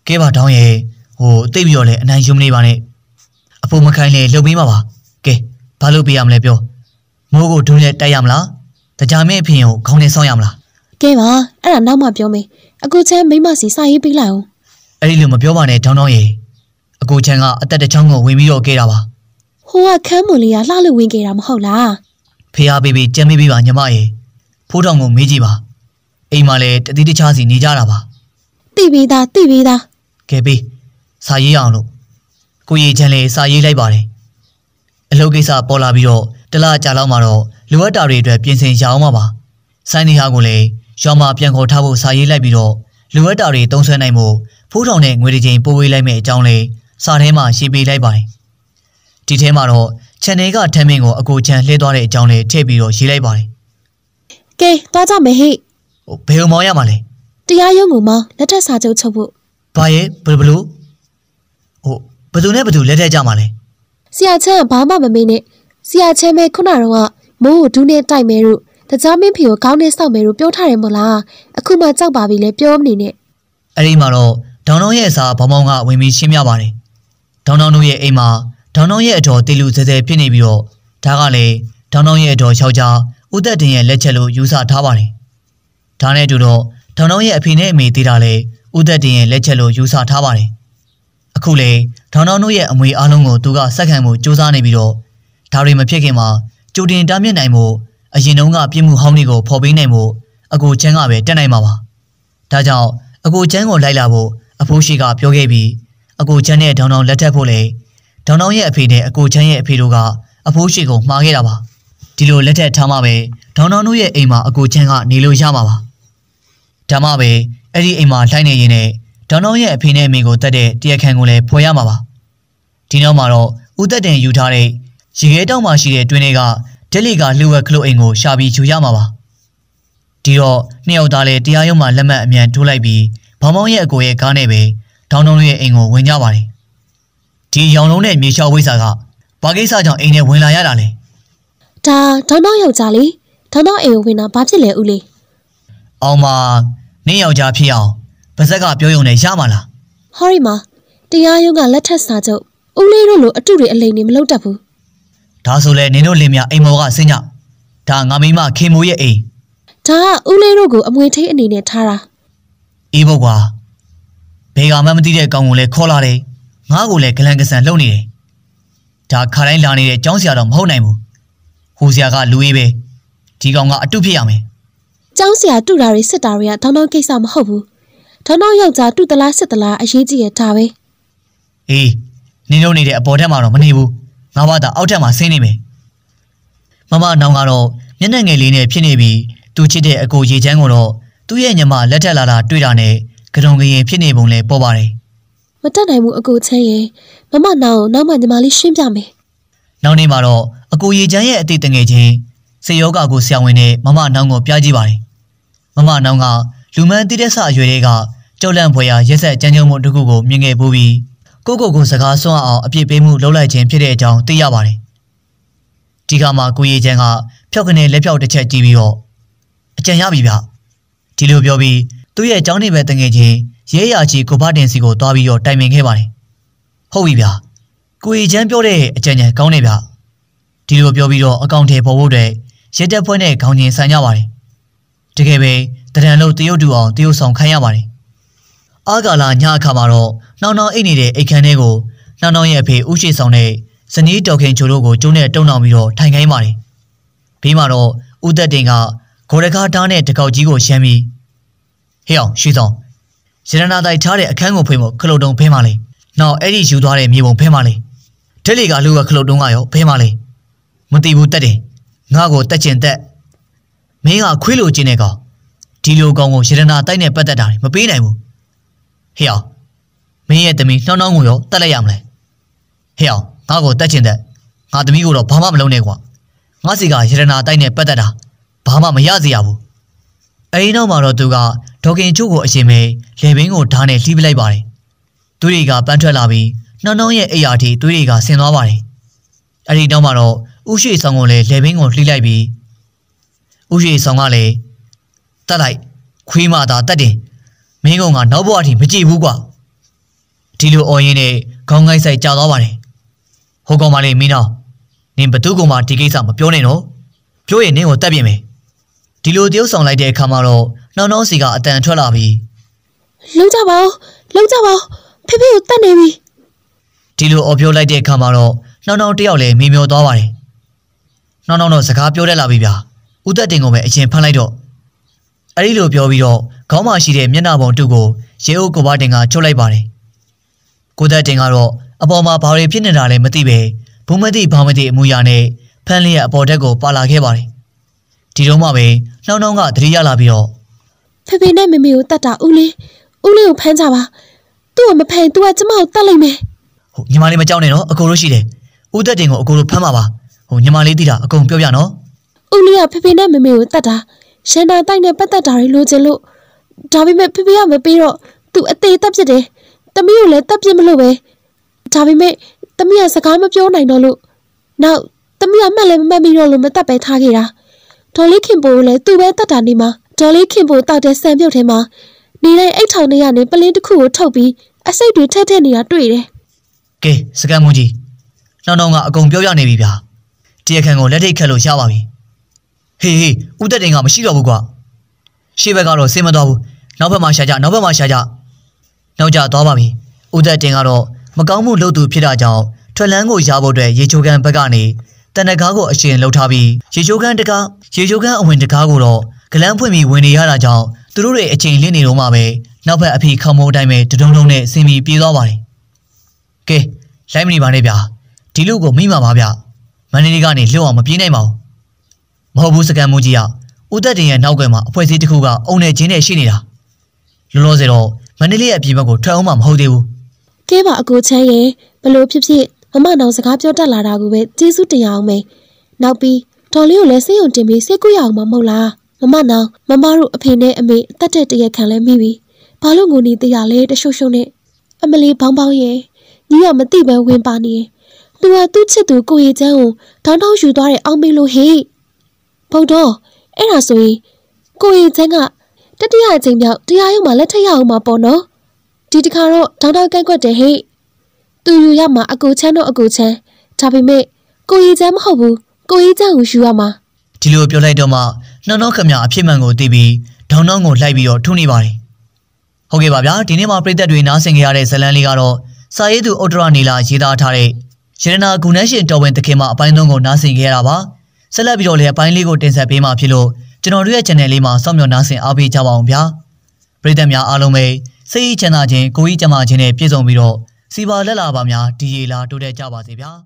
A: ကဲပါတောင်းရဲ့ဟိုတိတ်ပြီးတော့လဲအနိုင်ယူမနေပါနဲ့အဖိုးမခိုင်းလဲလှုပ်ပေးပါပါကဲဘာလို့ပေးရမလဲပြောမိုးကိုဒုနဲ့တိုက်ရမလားတကြမဲ့အဖေကိုခေါင်းနဲ့ဆောင်းရမလား
B: ကဲပါအဲ့ဒါနောက်မှပြောမယ်အခုချမ်းမိမစီစာရေးပေးလိုက်အောင်
A: အဲ့ဒီလိုမပြောပါနဲ့တောင်းတောင်းရဲ့အကိုချမ်းကအသက်တစ်ချောင်းကိုဝင်ပြီးတော့ခဲ့တာပါ
B: ဟိုကခမ်းမွန်လေးကလှလို့ဝင်ခဲ့တာမဟုတ်လား
A: ဖေဟာဘေဘေကြမ်းမေးပေးပါညီမရေဖိုးတောင်ကိုမေးကြည့်ပါအိမ်မှာလည်းတတိတခြားစီနေကြတာပါတိပေးသားတိပေးသားကဲပေးစာရေးအောင်လို့ကိုရီချမ်းလည်းစာရေးလိုက်ပါတယ်အလုပ်ကိစ္စပေါ်လာပြီးတော့တလားကြာလောက်မှာတော့လိုအပ်တာတွေအတွက်ပြင်ဆင်ရအောင်ပါပါဆိုင်းနေဟာကိုလည်းရွာမှာပြန်ခေါ်ထားဖို့စာရေးလိုက်ပြီးတော့လိုအပ်တာတွေသုံးဆွဲနိုင်ဖို့ဖိုးထောင်နဲ့ငွေကြေးပို့ဝေးလိုက်မယ့်အကြောင်းလေးစာထဲမှာရေးပေးလိုက်ပါတယ်။ဒီထဲမှာတော့ channel ကထမ်းမင်းကိုအကိုချမ်းလှည့်သွားတဲ့အကြောင်းလေးထည့်ပြီးတော့ရေးလိုက်ပါတယ်။ကဲသွားကြမယ်ဟိ။ဘယ်လိုမောင်းရမှာလဲ
B: ။တရားရုံးကိုမောင်းလက်ထက်စာချုပ်ချုပ်ဖို့
A: ။ဘာရဲ့ဘယ်ဘလို့ဟိုဘယ်သူနဲ့ဘယ်သူလက်ထက်ကြမှာလဲ
B: ။ဆရာချမ်းကဘာမှမမေးနဲ့။ဆရာချမ်းပဲခုနကတော့မိုးကိုဒူးနဲ့တိုက်မယ်လို့တကြားမင်းဖေကိုကောင်းနဲ့စောက်မယ်လို့ပြောထားတယ်မို့လားအခုမှကြောက်ပါပြီလေပြောမနေနဲ့
A: အဲ့ဒီမှာတော့ဒေါန်တော်ရဲ့အစားဘောင်ဘောင်ကဝင်ပြီးရှင်းပြပါတယ်ဒေါန်နောင်တို့ရဲ့အိမ်မှာဒေါန်နောင်ရဲ့အတော်တေလူစဲစဲဖြစ်နေပြီးတော့ဒါကလည်းဒေါန်နောင်ရဲ့အတော်ယောက်ျားဦးသက်တင်ရဲ့လက်ချက်လို့ယူဆထားပါတယ်။ဒါနဲ့အတူတော့ဒေါန်နောင်ရဲ့အဖေနဲ့အမေသေးတာလည်းဦးသက်တင်ရဲ့လက်ချက်လို့ယူဆထားပါတယ်။အခုလေဒေါန်နောင်တို့ရဲ့အမွေအားလုံးကိုသူကစက္ကန့်မှုစူးစမ်းနေပြီးတော့ဒါတွေမဖြစ်ခင်မှာကြိုတင်တားမြစ်နိုင်မှု အရင်တုန်းက ပြစ်မှုဟောင်းတွေကိုဖော်ပေးနိုင်မှုအကိုချမ်းကပဲတက်နိုင်မှာပါ။ဒါကြောင့်အကိုချမ်းကိုလိုက်လာဖို့အဖိုးရှိကပြောခဲ့ပြီးအကိုချမ်းနဲ့ဒေါန်အောင်လက်ထက်ဖို့လေဒေါန်အောင်ရဲ့အဖေနဲ့အကိုချမ်းရဲ့အဖေတို့ကအဖိုးရှိကိုမှားခဲ့တာပါဒီလိုလက်ထက်ထားမှပဲဒေါန်အောင်တို့ရဲ့အိမ်မှာအကိုချမ်းကနေလို့ရမှာပါဒါမှပဲအဲ့ဒီအိမ်မှာလှိုင်းနေရင်နဲ့ဒေါန်အောင်ရဲ့အဖေနဲ့အမေကိုတတ်တဲ့တရားခံကိုလည်းဖော်ရမှာပါဒီနောက်မှာတော့ဦးသက်တင်ယူထားတဲ့ရေခဲတောက်မှာရှိတဲ့တွင်တွေကဒက်လီကလှုပ်ဝက်ခလုတ်အိမ်ကိုရှာပြီးယူရမှာပါဒီတော့နှစ်ယောက်သားလည်းတရားရုံးမှာလက်မှတ်အမြန်ထိုးလိုက်ပြီးဘောင်မောင်ရဲ့အကိုရဲ့ကားနဲ့ပဲဒေါင်းတုံးလေးရဲ့အိမ်ကိုဝင်ကြပါတယ်။ဒီရောင်လုံးနဲ့မြေလျှောက်ဝိဆာကဘာကိစ္စကြောင့်အိမ်ထဲဝင်လာရတာလဲ
B: ။ဒါဒေါင်းတုံးယောက်ျားလေးဒေါင်းတုံးအိမ်ကိုဝင်တာဘာဖြစ်လဲဦးလေး
A: ။အောင်မနင့်ယောက်ျားဖြစ်အောင်ပါဇက်ကပြောရုံနဲ့ရမှာလား
B: ။ဟောရီမာတရားရုံးကလက်ထက်စာချုပ်ဦးလေးတို့လိုအတုတွေအလိမ်တွေမလုပ်တတ်ဘူး
A: ။ဒါဆိုလဲနင်တို့လင်မယာအိမ်မော်ကဆင်းကြ။ဒါငါမိမခင်မိုးရဲ့အိမ်
B: ။ဒါကဦးလေးတို့ကိုအမွေထိတ်အနေနဲ့ထားတာ
A: ။အေးပေါ့ကွာ။ဘယ်ကမှမသိတဲ့ကောင်ကိုလည်းခေါ်လာတယ်ငါ့ကိုလည်းဂလန်ကဆန်လှုပ်နေတယ်ဒါခါတိုင်းလာနေတဲ့ကျောင်းဆရာတော့မဟုတ်နိုင်ဘူးဟိုဆရာကလူကြီးပဲဒီကောင်ကအတုဖြစ်ရမယ်
B: ကျောင်းဆရာတူတာတွေစစ်တာတွေကထောင်းထောင်းကိစ္စမဟုတ်ဘူးထောင်းထောင်းယောက်ျားတူတလားစစ်တလားအရေးကြီးရတာပဲ
A: အေးနင်းတို့နေတဲ့အပေါ်ထက်မှာတော့မနေဘူးငါဘာသာအောက်ထက်မှာဆင်းနေမယ်မမနောင်ကတော့မျက်နှာငယ်လေးနဲ့ဖြစ်နေပြီးသူချစ်တဲ့အကိုရေချမ်းကိုတော့သူ့ရဲ့ညီမလက်ထက်လာတာတွေ့တာနဲ့ကတုံကရေဖြစ်နေပုံလဲပေါ်ပါတယ်
B: မတက်နိုင်ဘူးအကိုချမ်းရေမမနောက်နောက်မှညီမလေးရှင်းပြမယ်
A: နောက်နေ့မှာတော့အကိုရေချမ်းရဲ့အသေးတငယ်ချင်းစေယောဂါကိုဆရာဝန်နဲ့မမနောင်ကိုပြကြည့်ပါတယ်မမနောင်ကလူမန်းတိတဲ့ဆအရွယ်တွေကကြောက်လန့်ဖွယ်ရာရက်ဆက်ကြမ်းကြုံမှုတစ်ခုကိုမြင်ခဲ့ပူးပြီးကိုကိုကိုစကားဆွမ်းအောင်အပြစ်ပေးမှုလုပ်လိုက်ခြင်းဖြစ်တဲ့အကြောင်းသိရပါတယ်ဒီကမှကိုရီချန်ကဖျောက်ကနေလက်ဖျောက်တစ်ချက် ကြည့်ပြီးတော့အကြံရပြီဗျဒီလိုပြောပြီးသူ့ရဲ့အကြောင်းနေပဲတငယ်ချင်းရဲရကြီးကိုဘတင်စီကိုသွားပြီးတော့တိုင်ပင်ခဲ့ပါတယ်။ဟုတ်ပြီဗျာ။ကိုရီချမ်းပြောတဲ့အကြံဉာဏ်ကောင်းနေဗျာ။ဒီလိုပြောပြီးတော့အကောင့်ထဲပေါ်ဖို့တဲ့ရဲတပ်ဖွဲ့နဲ့ခေါင်းချင်းဆန်ကြပါတယ်။တကယ်ပဲတရံလို့တရုတ်တူအောင်တရုတ်ဆောင်ခိုင်းရပါတယ်။အာဂါလာညအခါမှာတော့နှောင်းနှောင်းအိတ်နေတဲ့အိတ်ခမ်းထဲကိုနှောင်းနှောင်းရဲ့အဖေဦးရှိဆောင်နဲ့ဇနီးတော်ခင်ချိုတို့ကိုကျုံးနဲ့တုံနှောင်ပြီးတော့ထိုင်ခိုင်းပါတယ်။ဘေးမှာတော့ဦးသက်တင်ကဂေါ်ရကားတားနဲ့တကောက်ကြီးကိုရှမ်းပြီးဟေးအောင်ရွှေဆောင်ရတနာတိုင်ထားတဲ့အခန်းကိုဖိမို့ခလုတ်တုံဖင်းပါလေနောက်အဲ့ဒီယူသွားတဲ့မြေပုံဖင်းပါလေဒက်လီကအလူကခလုတ်တုံးကရောဖင်းပါလေမတိဘူးတက်တယ်ငါ့ကိုတက်ကျင်တက်မင်းကခွေးလိုကျင်တဲ့ကောင်ဒီလိုကောင်ကိုရတနာတိုက်နဲ့ပတ်သက်တာမပေးနိုင်ဘူးဟေးအောင်မင်းရဲ့သမီးနှောင်းနှောင်းကိုရောတက်လိုက်ရမလဲဟေးအောင်ငါ့ကိုတက်ကျင်တက်ငါသမီးကိုတော့ဘာမှမလုပ်နဲ့ကွာငါစီကရတနာတိုက်နဲ့ပတ်သက်တာဘာမှမရစေရဘူးအဲဒီနောက်မှာတော့သူကဒေါကင်ချို့ကိုအရင်ပဲလေဘင်းကိုဓာတ်နဲ့လှီးပလိုက်ပါတယ်။သူတွေကပန်းထွက်လာပြီးနှောင်းနှောင်းရဲ့အိယာထိသူတွေကဆင်သွားပါတယ်။အဲဒီနောက်မှာတော့ဥရှိဆောင်ကလည်းလေဘင်းကိုလှီးလိုက်ပြီးဥရှိဆောင်ကလည်းတတ်လိုက်ခွေးမသာတတ်တယ်။မင်းကောင်ကနောက်ဘဝအထိမကြည့်ဘူးကွာ။ဒီလိုအော်ရင်နဲ့ခေါင်းကိုက်ဆိုင်ကြာသွားပါတယ်။ဟိုကောင်မလေးမင်းတော့နင်ဘသူ့ကောင်မှဒီကိစ္စမပြောနဲ့နော်။ပြောရင်နင်းကိုတတ်ပြင်မယ်ဒီလိုတရုပ်ဆောင်လိုက်တဲ့အခါမှာတော့နှောင်းနှောင်းစီကအတန်ထွက်လာပြီလုံးကြပါဦးလုံးကြပါဦးဖေဖေကိုတတ်နေပြီဒီလိုအော်ပြောလိုက်တဲ့အခါမှာတော့နှောင်းနှောင်းတယောက်လည်းမေမျောသွားပါတယ်နှောင်းနှောင်းတော့စကားပြောတတ်လာပြီဗျာဦးသက်တင်ကိုပဲအရင်ဖမ်းလိုက်တော့အဲ့ဒီလိုပြောပြီးတော့ခေါင်းမှာရှိတဲ့မျက်နှာပုံတူကိုရဲအိုးကိုပါတင်ကချုပ်လိုက်ပါတယ်ကိုသက်တင်ကတော့အပေါ်မှာဘာတွေဖြစ်နေတာလဲမသိပဲဘူးမသိဘာမသိအမူအရာနဲ့ဖမ်းလျက်အပေါ်ဓာတ်ကိုပါလာခဲ့ပါတယ်ဒီတော့မှပဲနှောင်းနှောင်းကသတိရလာပြီးတော့
B: ဖေဖေနဲ့မေမေကိုတတ်တာဦးလေးဦးလေးကိုဖမ်းကြပါသူ့ကိုမဖမ်းသူကကျမကိုတတ်လိုက်မယ်
A: ဟိုညီမလေးမကြောက်နဲ့နော်အကိုလို့ရှိတယ်ဦးသက်တင်ကိုအကိုလို့ဖမ်းပါပါဟိုညီမလေးတိတာအကုန်ပြောပြနော်
B: ဦးလေးကဖေဖေနဲ့မေမေကိုတတ်တာရှန်တာတိုက်နဲ့ပတ်သက်တာတွေလိုချင်လို့ဒါပေမဲ့ဖေဖေကမပေးတော့သူအသေးတက်ပြစ်တယ်တမီးကိုလည်းတက်ပြစ်မလို့ပဲဒါပေမဲ့တမီးကစကားမပြောနိုင်တော့လို့နောက်တမီးကမှတ်လည်းမမှတ်မိတော့လို့မတက်ပဲထားခဲ့တာဒေါ်လေးခင်ပိုကိုလည်းသူ့ပဲတတ်တာနေမှာဒေါ်လေးခင်ပိုတောက်တဲ့ဆံပြုတ်ထဲမှာနေတိုင်းအိတ်ထောင်ထဲကနေပလင်းတစ်ခုကိုထုတ်ပြီးအစိတ်တွေထက်ထက်နေတာတွေ့တယ်
A: ။ကဲစကံမူကြီးနှောင်းနှောင်းကအကုန်ပြောပြနေပြီဗျာ။တရားခံကိုလက်ထိတ်ခတ်လို့ရပါပြီ။ဟေးဟေးဦးသက်တင်ကမရှိတော့ဘူးကွာ။ရှေ့ဘက်ကတော့ဆင်းမသွားဘူး။နောက်ဘက်မှာရှာကြနောက်ဘက်မှာရှာကြ။နောက်ကျသွားပါပြီ။ဦးသက်တင်ကတော့မကောင်းမှုလုပ်သူဖြစ်တာကြောင့်ထွက်လန်းကိုရဖို့အတွက်ရေချိုကန်ဘက်ကနေတန်တကားကိုအရှင်လှုပ်ထားပြီးရေချိုးကန်းတကားရေချိုးကန်းအဝင်တကားကိုတော့ဂလန်းဖွင့်ပြီးဝင်နေရတာကြောင့်သူတို့တွေအချိန်လင့်နေတော့မှပဲနောက်ဘက်အဖေခေါမိုးတိုင်းပဲတဒုံဒုံနဲ့ဆင်းပြီးပြေးသွားပါတယ်။ကဲလိုက်မနေပါနဲ့ဗျာဒီလူကိုမိမှာပါဗျမန်နေလေးကနေလွတ်အောင်မပြေးနိုင်ပါဘူး။မဟုတ်ဘူးစကန်မူကြီးကဦးသက်တင်ရဲ့နောက်ကွယ်မှာအဖွဲစည်းတစ်ခုကအုံနဲ့ချင်းနဲ့ရှိနေတာလောလောဆယ်တော့မန္တလေးရဲ့အပြင်ဘက်ကိုထွက်အောင်မှမဟုတ်သေးဘူး
B: ။ကဲပါအကိုချမ်းရဲ့ဘလို့ဖြစ်ဖြစ်မမတော်စကားပြောတတ်လာတာကိုပဲကျေးဇူးတင်ရအောင်မေနောက်ပြီးဒေါ်လေးကိုလည်းစိတ်ယုံတင်ပြီးစိတ်ကူရအောင်မမဟုတ်လားမမနောင်မမတို့အဖေနဲ့အမေအသက်တဲ့တရက်ခံလဲမိပြီဘာလို့ငိုနေတရလဲတရှုံရှုံနဲ့အမလေးဘောင်းဘောင်းရဲ့ညီကမသိပဲဝင်ပါနေတယ်သူကသူ့ချစ်သူကိုရီချမ်းကိုတောင်းတောင်းယူသွားတဲ့အောင်မေလိုဟေ့ဘုတ်တော်အဲ့ဒါဆိုရင်ကိုရီချမ်းကတတိယအကြိမ်မြောက်တရားရုံးမှာလက်ထပ်ရအောင်မှာပေါ့နော်ဒီတခါတော့တောင်းတောင်းကန့်ကွက်တယ်ဟေ့သူယူရမှာအကိုချမ်းတော့အကိုချမ်းဒါပေမဲ့ကိုရီချမ်းမဟုတ်ဘူးကိုရီချမ်းကိုယူရမှာ
A: ဒီလိုပြောလိုက်တော့မှနှောင်းနှောင်းခမအဖြစ်မှန်ကိုသိပြီးဒေါင်းနှောင်းကိုလိုက်ပြီးတော့ထုနေပါတယ်ဟုတ်ကဲ့ပါဗျာဒီနေ့မှာပြည်သက်တွေနားဆင်ကြရတဲ့ဇလန်းလေးကတော့စာရေးသူဩတရနီလာရေးသားထားတဲ့ရတနာဂုဏရှင်တော်ဝင်တခင်မအပိုင်းသုံးကိုနားဆင်ကြရတာပါဆက်လက်ပြီးတော့လည်းအပိုင်းလေးကိုတင်ဆက်ပေးမှာဖြစ်လို့ကျွန်တော်တို့ရဲ့ channel လေးမှာစောင့်မျှော်နားဆင်အားပေးကြပါအောင်ဗျာပြည်သက်များအားလုံးပဲစိတ်ချမ်းသာခြင်းကိုယ်ကြီးကျန်းမာခြင်းနဲ့ပြည့်စုံပြီးတော့စီပါလက်လာပါများဒီရေလာတိုးတက်ကြပါစေဗျာ။